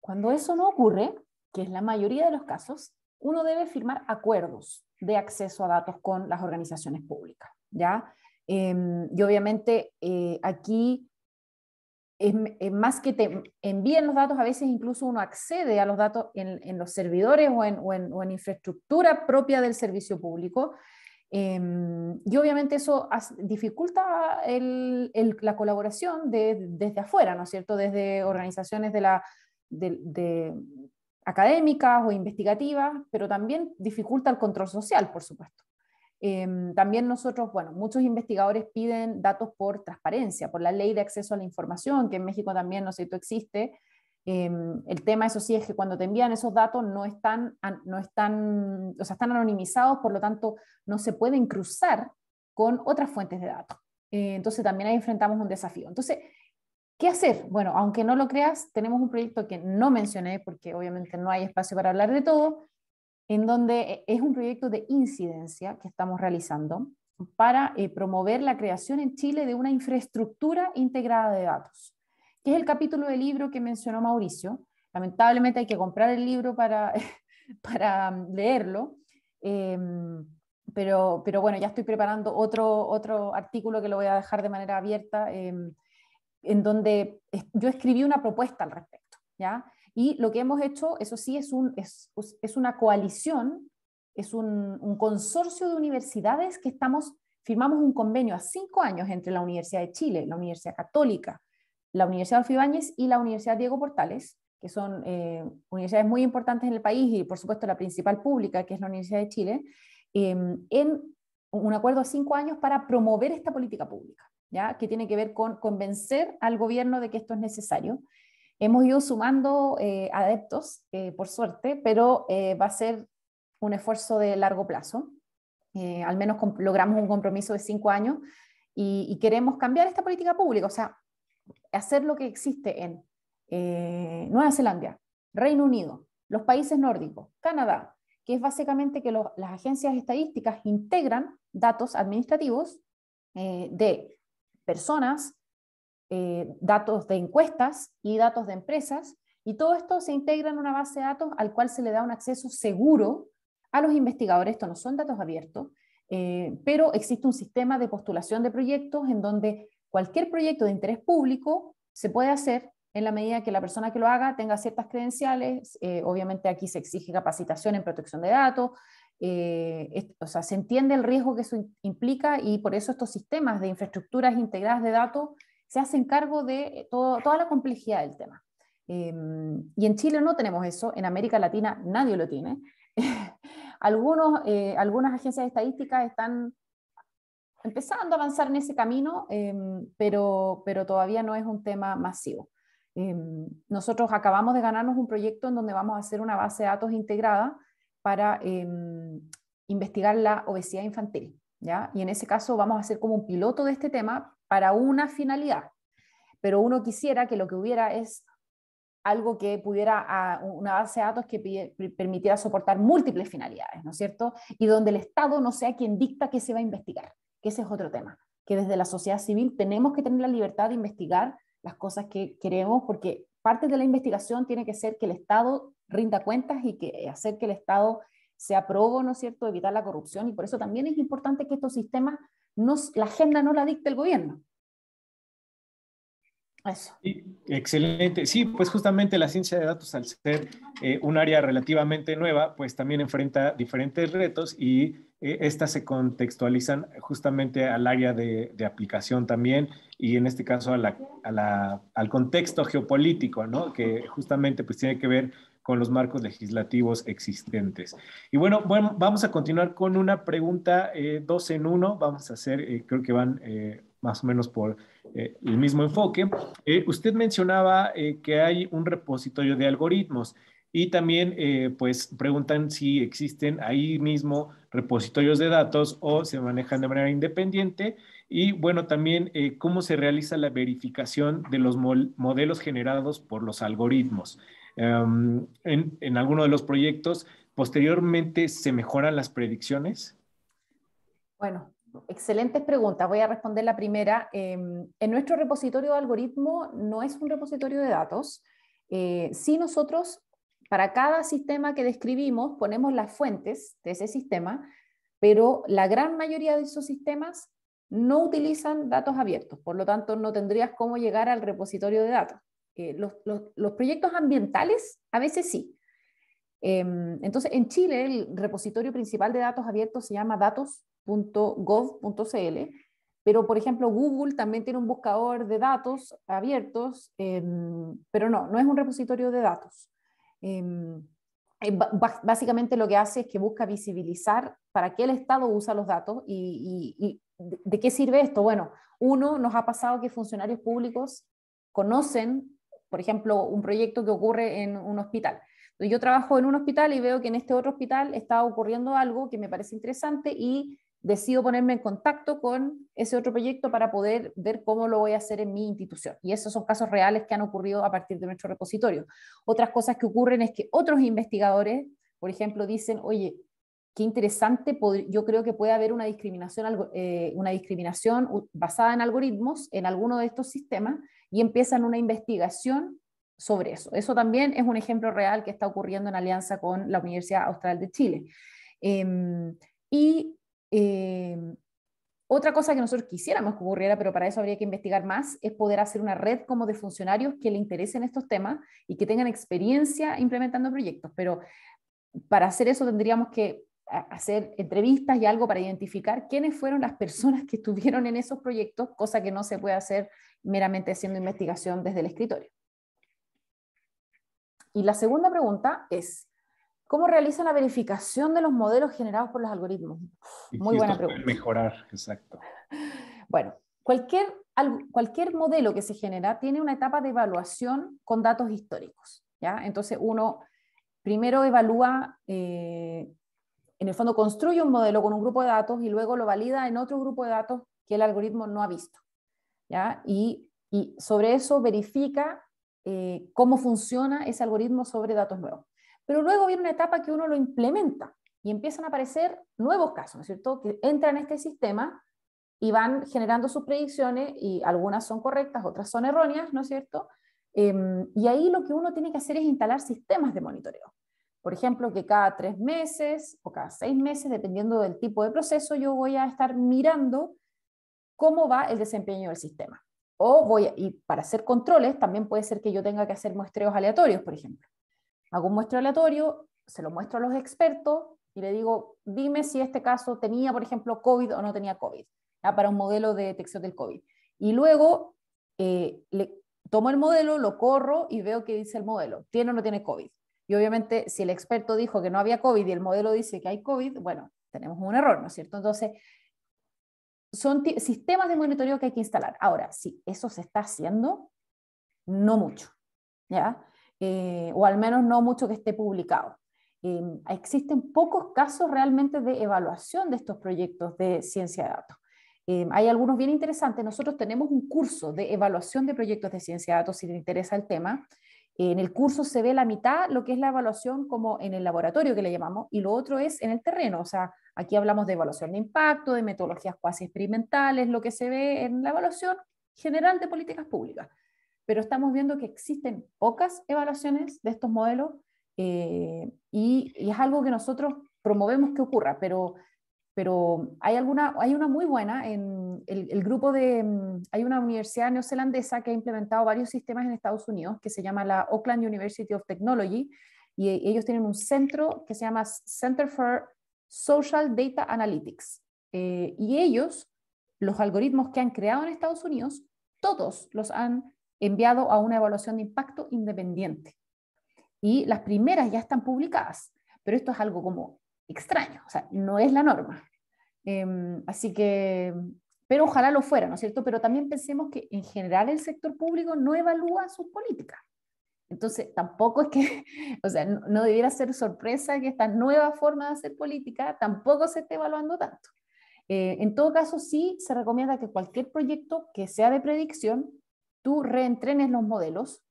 Cuando eso no ocurre, que es la mayoría de los casos, uno debe firmar acuerdos de acceso a datos con las organizaciones públicas, ¿ya? Em, y obviamente eh, aquí, más que te envíen los datos, a veces incluso uno accede a los datos en, los servidores o en infraestructura propia del servicio público, Em, y obviamente eso dificulta la colaboración desde afuera, ¿no es cierto? Desde organizaciones de la, académicas o investigativas, pero también dificulta el control social, por supuesto. Em, también nosotros, bueno, muchos investigadores piden datos por transparencia, por la ley de acceso a la información, que en México también, ¿no es cierto?, existe, Em, el tema, eso sí, es que cuando te envían esos datos no están, no están, o sea, están anonimizados, por lo tanto, no se pueden cruzar con otras fuentes de datos. Eh, entonces, también ahí enfrentamos un desafío. Entonces, ¿qué hacer? Bueno, aunque no lo creas, tenemos un proyecto que no mencioné porque obviamente no hay espacio para hablar de todo, en donde es un proyecto de incidencia que estamos realizando para eh, promover la creación en Chile de una infraestructura integrada de datos que es el capítulo del libro que mencionó Mauricio. Lamentablemente hay que comprar el libro para, mm, leerlo, em, pero, bueno, ya estoy preparando otro, otro artículo que lo voy a dejar de manera abierta, em, en donde yo escribí una propuesta al respecto. Y lo que hemos hecho, eso sí, es, es, una coalición, es un, un consorcio de universidades que estamos, firmamos un convenio a cinco años entre la Universidad de Chile, la Universidad Católica, la Universidad de y la Universidad Diego Portales, que son eh, universidades muy importantes en el país y por supuesto la principal pública, que es la Universidad de Chile, em, en un acuerdo a cinco años para promover esta política pública, ¿ya? que tiene que ver con convencer al gobierno de que esto es necesario. Hemos ido sumando eh, adeptos, eh, por suerte, pero va a ser un esfuerzo de largo plazo. al menos logramos un compromiso de cinco años y, y queremos cambiar esta política pública. O sea, hacer lo que existe en eh, Nueva Zelanda, Reino Unido, los países nórdicos, Canadá, que es básicamente que las agencias estadísticas integran datos administrativos eh, de personas, eh, datos de encuestas y datos de empresas, y todo esto se integra en una base de datos al cual se le da un acceso seguro a los investigadores, esto no son datos abiertos, pero existe un sistema de postulación de proyectos en donde cualquier proyecto de interés público se puede hacer en la medida que la persona que lo haga tenga ciertas credenciales. Eh, obviamente aquí se exige capacitación en protección de datos, eh, o sea, se entiende el riesgo que eso implica y por eso estos sistemas de infraestructuras integradas de datos se hacen cargo de eh, toda la complejidad del tema. Em, y en Chile no tenemos eso, en América Latina nadie lo tiene. Algunos, algunas agencias de estadísticas están empezando a avanzar en ese camino, em, pero, pero todavía no es un tema masivo. Em, nosotros acabamos de ganarnos un proyecto en donde vamos a hacer una base de datos integrada para em, investigar la obesidad infantil. ¿ya? Y en ese caso vamos a hacer como un piloto de este tema para una finalidad. Pero uno quisiera que lo que hubiera es algo que pudiera, una base de datos que permitiera soportar múltiples finalidades, ¿no es cierto? Y donde el Estado no sea quien dicta qué se va a investigar, ese es otro tema, que desde la sociedad civil tenemos que tener la libertad de investigar las cosas que queremos, porque parte de la investigación tiene que ser que el Estado rinda cuentas y que hacer que el Estado se probo, ¿no es cierto?, evitar la corrupción, y por eso también es importante que estos sistemas, no, la agenda no la dicte el gobierno, excelente. Sí, pues justamente la ciencia de datos, al ser eh, un área relativamente nueva, pues también enfrenta diferentes retos y eh, estas se contextualizan justamente al área de, aplicación también y en este caso a la, al contexto geopolítico, ¿no? Que justamente pues tiene que ver con los marcos legislativos existentes. Y bueno, vamos a continuar con una pregunta eh, dos en uno. Vamos a hacer, creo que van más o menos por eh, el mismo enfoque. Eh, usted mencionaba eh, que hay un repositorio de algoritmos y también pues preguntan si existen ahí mismo repositorios de datos o se manejan de manera independiente y bueno, también cómo se realiza la verificación de los modelos generados por los algoritmos. Em, en, en alguno de los proyectos, posteriormente se mejoran las predicciones. Bueno, Excelentes preguntas. Voy a responder la primera. Em, en nuestro repositorio de algoritmo no es un repositorio de datos. Eh, sí si nosotros, para cada sistema que describimos, ponemos las fuentes de ese sistema, pero la gran mayoría de esos sistemas no utilizan datos abiertos, por lo tanto no tendrías cómo llegar al repositorio de datos. Eh, los, proyectos ambientales a veces sí. Em, entonces, en Chile el repositorio principal de datos abiertos se llama Datos .gov.cl, pero por ejemplo Google también tiene un buscador de datos abiertos, em, pero no, no es un repositorio de datos. Em, eh, básicamente lo que hace es que busca visibilizar para qué el Estado usa los datos y, de qué sirve esto. Bueno, uno, nos ha pasado que funcionarios públicos conocen, por ejemplo, un proyecto que ocurre en un hospital. Yo trabajo en un hospital y veo que en este otro hospital está ocurriendo algo que me parece interesante y decido ponerme en contacto con ese otro proyecto para poder ver cómo lo voy a hacer en mi institución. Y esos son casos reales que han ocurrido a partir de nuestro repositorio. Otras cosas que ocurren es que otros investigadores, por ejemplo, dicen, oye, qué interesante, yo creo que puede haber una discriminación, eh, una discriminación basada en algoritmos en alguno de estos sistemas y empiezan una investigación sobre eso. Eso también es un ejemplo real que está ocurriendo en alianza con la Universidad Austral de Chile. Em, y Em, otra cosa que nosotros quisiéramos que ocurriera, pero para eso habría que investigar más, es poder hacer una red como de funcionarios que le interesen estos temas y que tengan experiencia implementando proyectos. Pero para hacer eso tendríamos que hacer entrevistas y algo para identificar quiénes fueron las personas que estuvieron en esos proyectos, cosa que no se puede hacer meramente haciendo investigación desde el escritorio. Y la segunda pregunta es, ¿Cómo realizan la verificación de los modelos generados por los algoritmos? muy buena pregunta. Mejorar, exacto. Bueno, cualquier, cualquier modelo que se genera tiene una etapa de evaluación con datos históricos. ¿ya? Entonces uno primero evalúa, eh, en el fondo construye un modelo con un grupo de datos y luego lo valida en otro grupo de datos que el algoritmo no ha visto. Y, sobre eso verifica eh, cómo funciona ese algoritmo sobre datos nuevos. Pero luego viene una etapa que uno lo implementa y empiezan a aparecer nuevos casos, ¿no es cierto?, que entran en este sistema y van generando sus predicciones y algunas son correctas, otras son erróneas, ¿no es cierto? Em, y ahí lo que uno tiene que hacer es instalar sistemas de monitoreo. Por ejemplo, que cada tres meses o cada seis meses, dependiendo del tipo de proceso, yo voy a estar mirando cómo va el desempeño del sistema. O voy y para hacer controles también puede ser que yo tenga que hacer muestreos aleatorios, por ejemplo. Hago un muestreo aleatorio, se lo muestro a los expertos y le digo, dime si este caso tenía, por ejemplo, COVID o no tenía COVID, ah, para un modelo de detección del COVID. Y luego eh, tomo el modelo, lo corro y veo qué dice el modelo, tiene o no tiene COVID. Y obviamente, si el experto dijo que no había COVID y el modelo dice que hay COVID, bueno, tenemos un error, ¿no es cierto? Entonces, son sistemas de monitoreo que hay que instalar. Ahora, si eso se está haciendo, no mucho, ¿ya? Eh, o al menos no mucho que esté publicado. Eh, existen pocos casos realmente de evaluación de estos proyectos de ciencia de datos. Eh, hay algunos bien interesantes. Nosotros tenemos un curso de evaluación de proyectos de ciencia de datos, si te interesa el tema. En el curso se ve la mitad lo que es la evaluación como en el laboratorio que le llamamos y lo otro es en el terreno. O sea, aquí hablamos de evaluación de impacto, de metodologías cuasi experimentales, lo que se ve en la evaluación general de políticas públicas pero estamos viendo que existen pocas evaluaciones de estos modelos eh, y, es algo que nosotros promovemos que ocurra, pero, pero hay, alguna, hay una muy buena en el, grupo de, hay una universidad neozelandesa que ha implementado varios sistemas en Estados Unidos que se llama la Auckland University of Technology y, ellos tienen un centro que se llama Center for Social Data Analytics eh, y ellos, los algoritmos que han creado en Estados Unidos, todos los han enviado a una evaluación de impacto independiente. Y las primeras ya están publicadas, pero esto es algo como extraño, o sea, no es la norma. Em, así que, pero ojalá lo fuera, ¿no es cierto? Pero también pensemos que en general el sector público no evalúa sus políticas. Entonces, tampoco es que, o sea, no, debiera ser sorpresa que esta nueva forma de hacer política tampoco se esté evaluando tanto. Eh, en todo caso, sí se recomienda que cualquier proyecto que sea de predicción tú reentrenes los modelos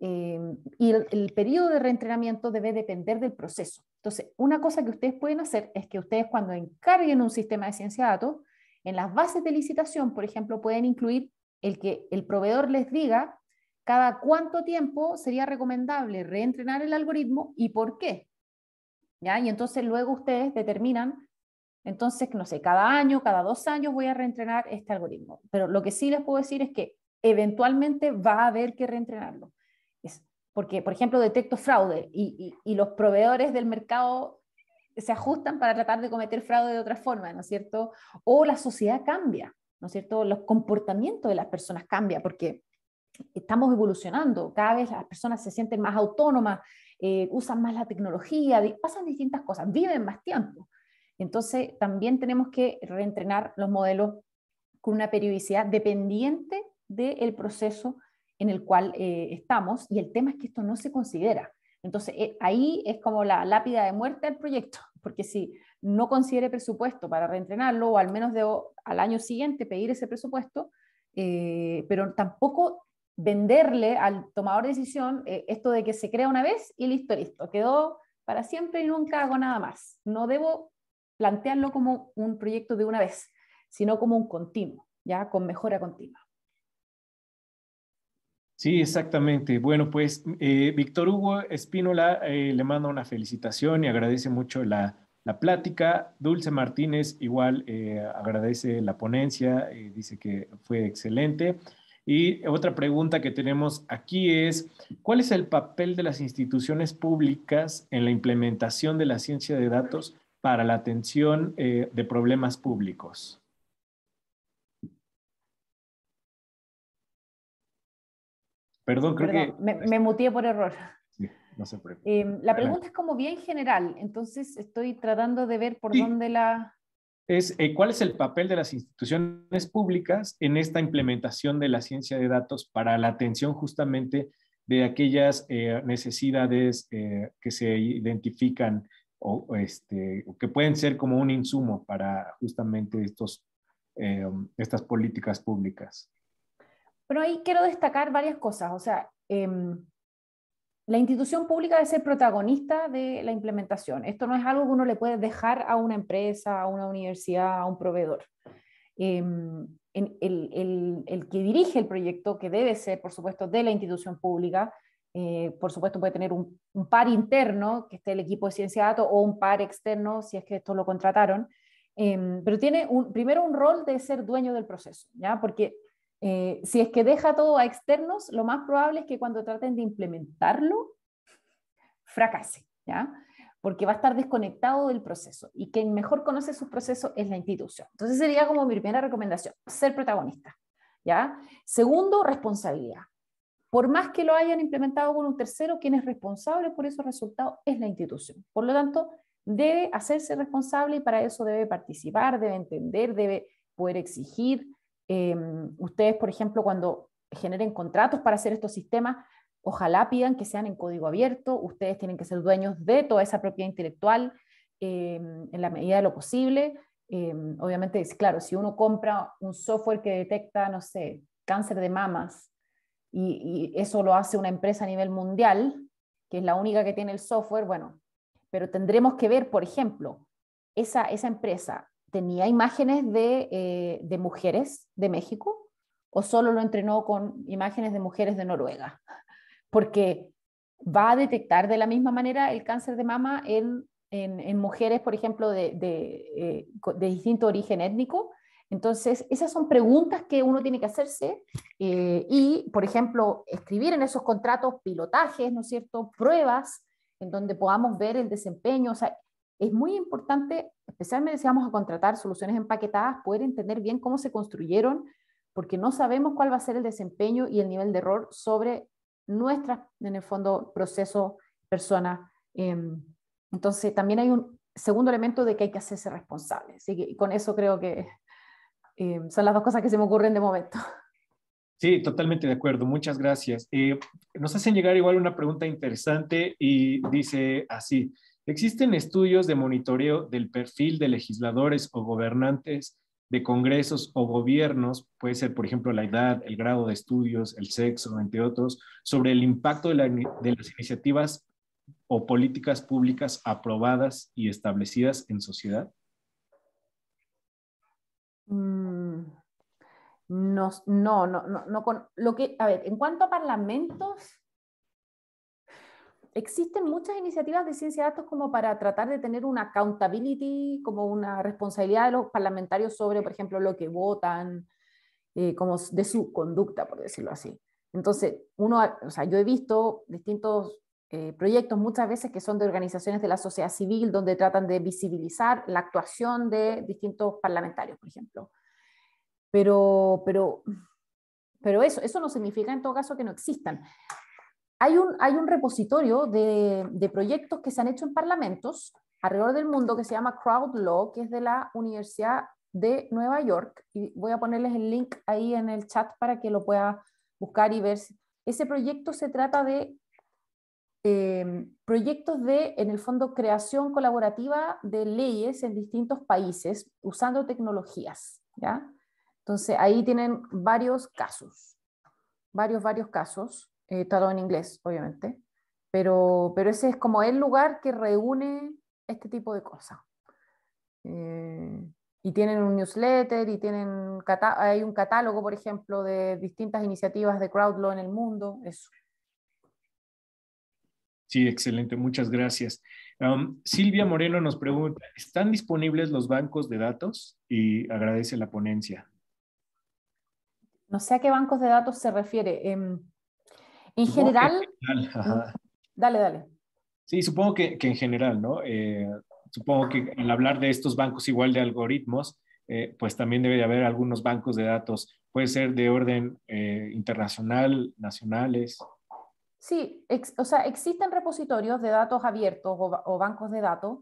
eh, y el, periodo de reentrenamiento debe depender del proceso. Entonces, una cosa que ustedes pueden hacer es que ustedes cuando encarguen un sistema de ciencia de datos, en las bases de licitación, por ejemplo, pueden incluir el que el proveedor les diga cada cuánto tiempo sería recomendable reentrenar el algoritmo y por qué. Y entonces luego ustedes determinan, entonces, no sé, cada año, cada dos años voy a reentrenar este algoritmo. Pero lo que sí les puedo decir es que eventualmente va a haber que reentrenarlo. Es porque, por ejemplo, detecto fraude y, los proveedores del mercado se ajustan para tratar de cometer fraude de otra forma, ¿no es cierto? O la sociedad cambia, ¿no es cierto? Los comportamientos de las personas cambian porque estamos evolucionando, cada vez las personas se sienten más autónomas, eh, usan más la tecnología, pasan distintas cosas, viven más tiempo. Entonces, también tenemos que reentrenar los modelos con una periodicidad dependiente del proceso en el cual eh, estamos y el tema es que esto no se considera. Entonces, eh, ahí es como la lápida de muerte del proyecto, porque si no considere presupuesto para reentrenarlo o al menos debo al año siguiente pedir ese presupuesto, eh, pero tampoco venderle al tomador de decisión esto de que se crea una vez y listo, listo, quedó para siempre y nunca hago nada más. No debo plantearlo como un proyecto de una vez, sino como un continuo, ya con mejora continua. Sí, exactamente. Bueno, pues eh, Víctor Hugo Espínola eh, le manda una felicitación y agradece mucho la, plática. Dulce Martínez igual eh, agradece la ponencia, dice que fue excelente. Y otra pregunta que tenemos aquí es, ¿cuál es el papel de las instituciones públicas en la implementación de la ciencia de datos para la atención de problemas públicos? Perdón, creo que... Me, me por error. Sí, no se preocupe. Em, la pregunta es como bien general, entonces estoy tratando de ver por dónde la... Es, eh, ¿Cuál es el papel de las instituciones públicas en esta implementación de la ciencia de datos para la atención justamente de aquellas eh, necesidades eh, que se identifican este, o, que pueden ser como un insumo para justamente estos, estas políticas públicas? Pero ahí quiero destacar varias cosas. O sea, em, la institución pública debe ser protagonista de la implementación. Esto no es algo que uno le puede dejar a una empresa, a una universidad, a un proveedor. Em, el, que dirige el proyecto, que debe ser, por supuesto, de la institución pública, eh, por supuesto puede tener un, par interno, que esté el equipo de ciencia de datos, o un par externo, si es que esto lo contrataron, em, pero tiene un, primero un rol de ser dueño del proceso, ¿ya? porque eh, si es que deja todo a externos, lo más probable es que cuando traten de implementarlo, fracase, ¿ya? Porque va a estar desconectado del proceso y quien mejor conoce su proceso es la institución. Entonces sería como mi primera recomendación, ser protagonista, ¿ya? Segundo, responsabilidad. Por más que lo hayan implementado con un tercero, quien es responsable por esos resultados es la institución. Por lo tanto, debe hacerse responsable y para eso debe participar, debe entender, debe poder exigir, Em, ustedes, por ejemplo, cuando generen contratos para hacer estos sistemas, ojalá pidan que sean en código abierto, ustedes tienen que ser dueños de toda esa propiedad intelectual em, en la medida de lo posible. Em, obviamente, claro, si uno compra un software que detecta, no sé, cáncer de mamas, y, eso lo hace una empresa a nivel mundial, que es la única que tiene el software, bueno, pero tendremos que ver, por ejemplo, esa, esa empresa tenía imágenes eh, de, mujeres de México o solo lo entrenó con imágenes de mujeres de Noruega? Porque va a detectar de la misma manera el cáncer de mama en, mujeres, por ejemplo, eh, de, distinto origen étnico. Entonces, esas son preguntas que uno tiene que hacerse eh, y, por ejemplo, escribir en esos contratos pilotajes, ¿no es cierto?, pruebas en donde podamos ver el desempeño. O sea, es muy importante especialmente si vamos a contratar soluciones empaquetadas, poder entender bien cómo se construyeron, porque no sabemos cuál va a ser el desempeño y el nivel de error sobre nuestra, en el fondo, proceso, persona. Em, entonces, también hay un segundo elemento de que hay que hacerse responsable. Así que con eso creo que em, son las dos cosas que se me ocurren de momento. Sí, totalmente de acuerdo. Muchas gracias. Eh, nos hacen llegar igual una pregunta interesante y dice así, Existen estudios de monitoreo del perfil de legisladores o gobernantes de congresos o gobiernos, puede ser, por ejemplo, la edad, el grado de estudios, el sexo, entre otros, sobre el impacto de, las iniciativas o políticas públicas aprobadas y establecidas en sociedad? no, no, no, no, no con, lo que, a ver, en cuanto a parlamentos, existen muchas iniciativas de ciencia de datos como para tratar de tener una accountability, como una responsabilidad de los parlamentarios sobre, por ejemplo, lo que votan, eh, como de su conducta, por decirlo así. Entonces, uno, o sea, yo he visto distintos eh, proyectos muchas veces que son de organizaciones de la sociedad civil donde tratan de visibilizar la actuación de distintos parlamentarios, por ejemplo. Pero, pero, pero eso, eso no significa en todo caso que no existan hay un, repositorio de, proyectos que se han hecho en parlamentos alrededor del mundo que se llama Crowd Law, que es de la Universidad de Nueva York. Y voy a ponerles el link ahí en el chat para que lo pueda buscar y ver. Ese proyecto se trata de eh, proyectos de, en el fondo, creación colaborativa de leyes en distintos países usando tecnologías. ¿ya? Entonces, ahí tienen varios casos, varios, varios casos. Eh, todo en inglés, obviamente, pero, pero ese es como el lugar que reúne este tipo de cosas. Eh, y tienen un newsletter y tienen hay un catálogo, por ejemplo, de distintas iniciativas de crowdlaw en el mundo, eso. Sí, excelente, muchas gracias. Silvia Moreno nos pregunta, ¿están disponibles los bancos de datos? Y agradece la ponencia. No sé a qué bancos de datos se refiere. Em, en general... Mm, dale, dale. Sí, supongo que, en general, ¿no? Eh, supongo que al hablar de estos bancos igual de algoritmos, eh, pues también debe de haber algunos bancos de datos, puede ser de orden eh, internacional, nacionales. Sí, o sea, existen repositorios de datos abiertos o, bancos de datos.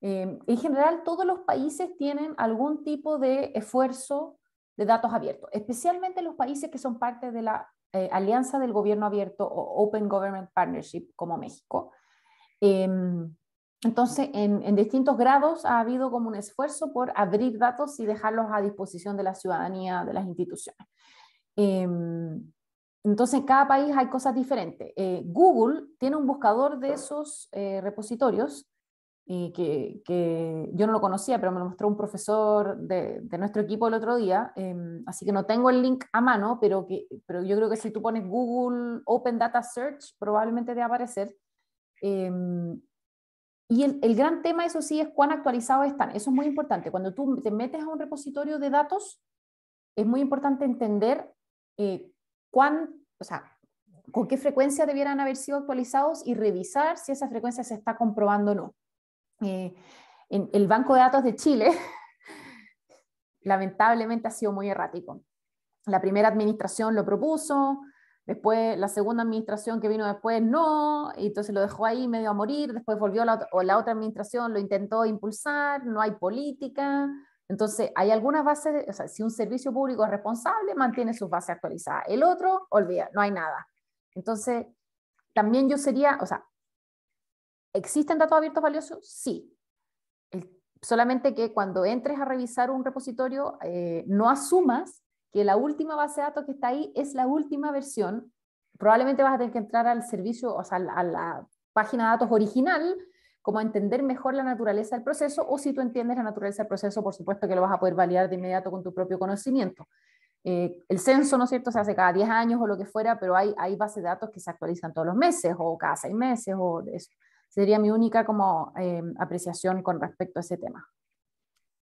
Em, en general, todos los países tienen algún tipo de esfuerzo de datos abiertos, especialmente los países que son parte de la eh, alianza del gobierno abierto o Open Government Partnership como México. Em, entonces, en, distintos grados ha habido como un esfuerzo por abrir datos y dejarlos a disposición de la ciudadanía, de las instituciones. Em, entonces, en cada país hay cosas diferentes. Eh, Google tiene un buscador de esos eh, repositorios y que, yo no lo conocía, pero me lo mostró un profesor de, nuestro equipo el otro día, em, así que no tengo el link a mano, pero, que, pero yo creo que si tú pones Google Open Data Search, probablemente te aparecer. Em, y el, el, gran tema, eso sí, es cuán actualizados están. Eso es muy importante. Cuando tú te metes a un repositorio de datos, es muy importante entender eh, cuán, o sea, con qué frecuencia debieran haber sido actualizados y revisar si esa frecuencia se está comprobando o no. Eh, en el Banco de Datos de Chile, lamentablemente, ha sido muy errático. La primera administración lo propuso, después la segunda administración que vino después no, y entonces lo dejó ahí medio a morir, después volvió la, la otra administración, lo intentó impulsar, no hay política. Entonces, hay algunas bases, o sea, si un servicio público es responsable, mantiene sus bases actualizadas. El otro, olvida, no hay nada. Entonces, también yo sería, o sea, ¿Existen datos abiertos valiosos? Sí. solamente que cuando entres a revisar un repositorio, eh, no asumas que la última base de datos que está ahí es la última versión. Probablemente vas a tener que entrar al servicio, o sea, a la página de datos original, como a entender mejor la naturaleza del proceso, o si tú entiendes la naturaleza del proceso, por supuesto que lo vas a poder validar de inmediato con tu propio conocimiento. Eh, el censo, ¿no es cierto?, se hace cada 10 años o lo que fuera, pero hay, hay bases de datos que se actualizan todos los meses o cada 6 meses o eso sería mi única como eh, apreciación con respecto a ese tema.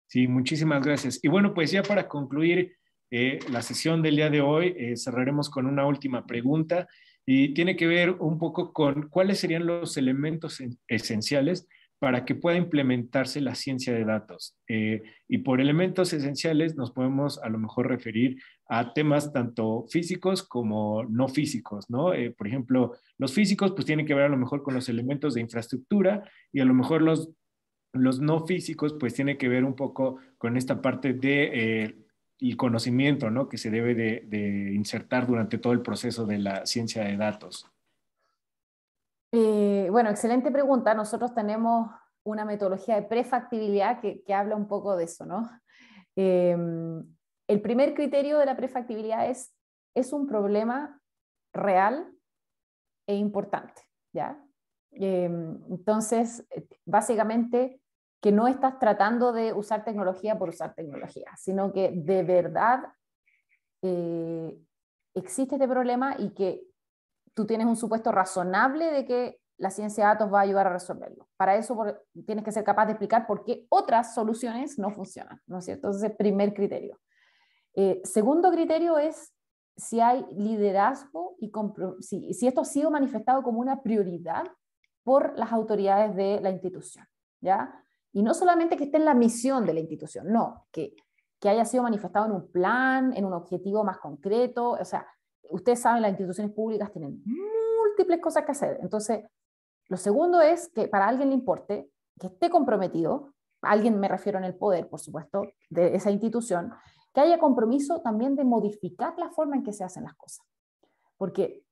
Sí, muchísimas gracias. Y bueno, pues ya para concluir eh, la sesión del día de hoy, eh, cerraremos con una última pregunta y tiene que ver un poco con cuáles serían los elementos esenciales para que pueda implementarse la ciencia de datos. Eh, y por elementos esenciales nos podemos a lo mejor referir a temas tanto físicos como no físicos, ¿no? Eh, por ejemplo, los físicos pues tienen que ver a lo mejor con los elementos de infraestructura y a lo mejor los, los no físicos pues tienen que ver un poco con esta parte de... Eh, el conocimiento ¿no? que se debe de insertar durante todo el proceso de la ciencia de datos. Eh, bueno, excelente pregunta. Nosotros tenemos una metodología de prefactibilidad que, habla un poco de eso, ¿no? Em, el primer criterio de la prefactibilidad es, es un problema real e importante, ¿ya? Em, entonces, eh, básicamente, que no estás tratando de usar tecnología por usar tecnología, sino que de verdad eh, existe este problema y que tú tienes un supuesto razonable de que la ciencia de datos va a ayudar a resolverlo. Para eso tienes que ser capaz de explicar por qué otras soluciones no funcionan, ¿no es cierto? primer criterio. Eh, segundo criterio es si hay liderazgo y si, si, esto ha sido manifestado como una prioridad por las autoridades de la institución, ¿ya? Y no solamente que esté en la misión de la institución, no, que, que haya sido manifestado en un plan, en un objetivo más concreto, o sea, ustedes saben, las instituciones públicas tienen múltiples cosas que hacer. Entonces, lo segundo es que para alguien le importe, que esté comprometido, alguien me refiero en el poder, por supuesto, de esa institución, que haya compromiso también de modificar la forma en que se hacen las cosas. Porque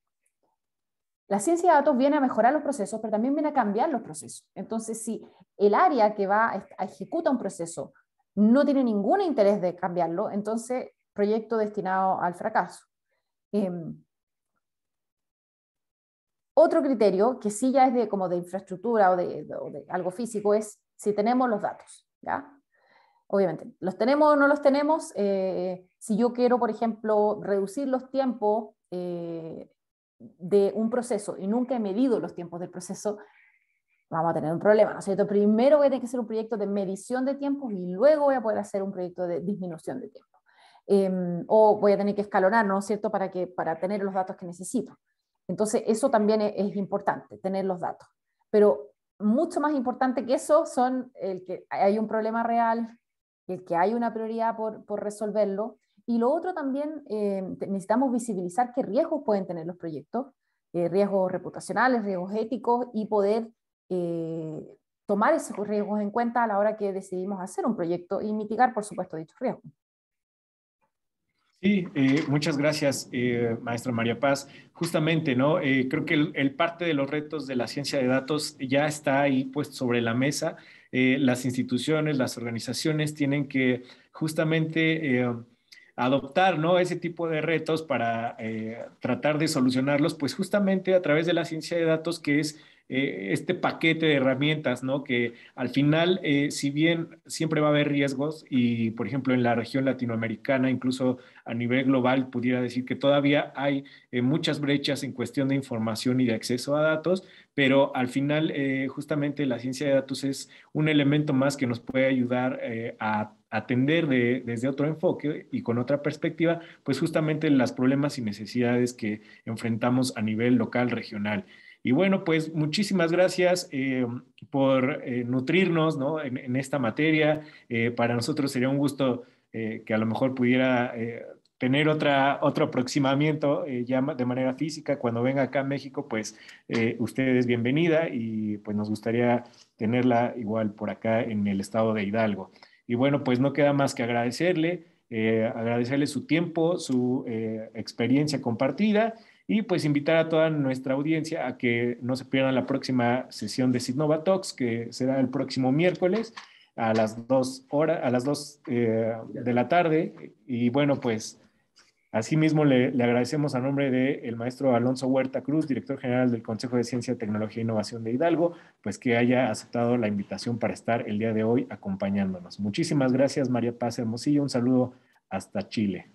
la ciencia de datos viene a mejorar los procesos, pero también viene a cambiar los procesos. Entonces, si el área que va a ejecuta un proceso no tiene ningún interés de cambiarlo, entonces proyecto destinado al fracaso. Em, otro criterio, que sí ya es de, como de infraestructura o de, algo físico, es si tenemos los datos. ¿ya? Obviamente, ¿los tenemos o no los tenemos? Eh, si yo quiero, por ejemplo, reducir los tiempos eh, de un proceso y nunca he medido los tiempos del proceso, vamos a tener un problema, Primero voy a tener que hacer un proyecto de medición de tiempos y luego voy a poder hacer un proyecto de disminución de tiempo. Em, o voy a tener que escalonar, ¿no es cierto?, para, que, para tener los datos que necesito. Entonces, eso también e, es, importante, tener los datos. Pero mucho más importante que eso son el que hay un problema real, el que hay una prioridad por, por resolverlo. Y lo otro también, em, necesitamos visibilizar qué riesgos pueden tener los proyectos, eh, riesgos reputacionales, riesgos éticos, y poder eh, tomar esos riesgos en cuenta a la hora que decidimos hacer un proyecto y mitigar, por supuesto, dichos riesgos. Sí, eh, muchas gracias, eh, maestra María Paz. Justamente, ¿no? Eh, creo que el, parte de los retos de la ciencia de datos ya está ahí pues, sobre la mesa. las instituciones, las organizaciones tienen que justamente adoptar ¿no? ese tipo de retos para tratar de solucionarlos, pues justamente a través de la ciencia de datos, que es eh, este paquete de herramientas, ¿no? Que al final, eh, si bien siempre va a haber riesgos, y por ejemplo en la región latinoamericana, incluso a nivel global, pudiera decir que todavía hay eh, muchas brechas en cuestión de información y de acceso a datos, pero al final justamente la ciencia de datos es un elemento más que nos puede ayudar a atender desde otro enfoque y con otra perspectiva, pues justamente los problemas y necesidades que enfrentamos a nivel local, regional. Y bueno, pues muchísimas gracias eh, por eh, nutrirnos en, esta materia. Eh, para nosotros sería un gusto que a lo mejor pudiera tener otra, otro aproximamiento ya de manera física. Cuando venga acá a México, pues usted es bienvenida y pues nos gustaría tenerla igual por acá en el estado de Hidalgo. Y bueno, pues no queda más que agradecerle. agradecerle su tiempo, su experiencia compartida y pues invitar a toda nuestra audiencia a que no se pierdan la próxima sesión de Sidnova Talks, que será el próximo miércoles a las 2 horas, a las 2 eh, de la tarde. Y bueno, pues asimismo le, le agradecemos a nombre del maestro Alonso Huerta Cruz, director general del Consejo de Ciencia, Tecnología e Innovación de Hidalgo, pues que haya aceptado la invitación para estar el día de hoy acompañándonos. Muchísimas gracias, María Paz Hermosillo. Un saludo hasta Chile.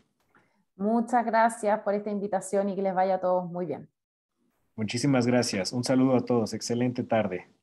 Muchas gracias por esta invitación y que les vaya a todos muy bien. Muchísimas gracias. Un saludo a todos. Excelente tarde.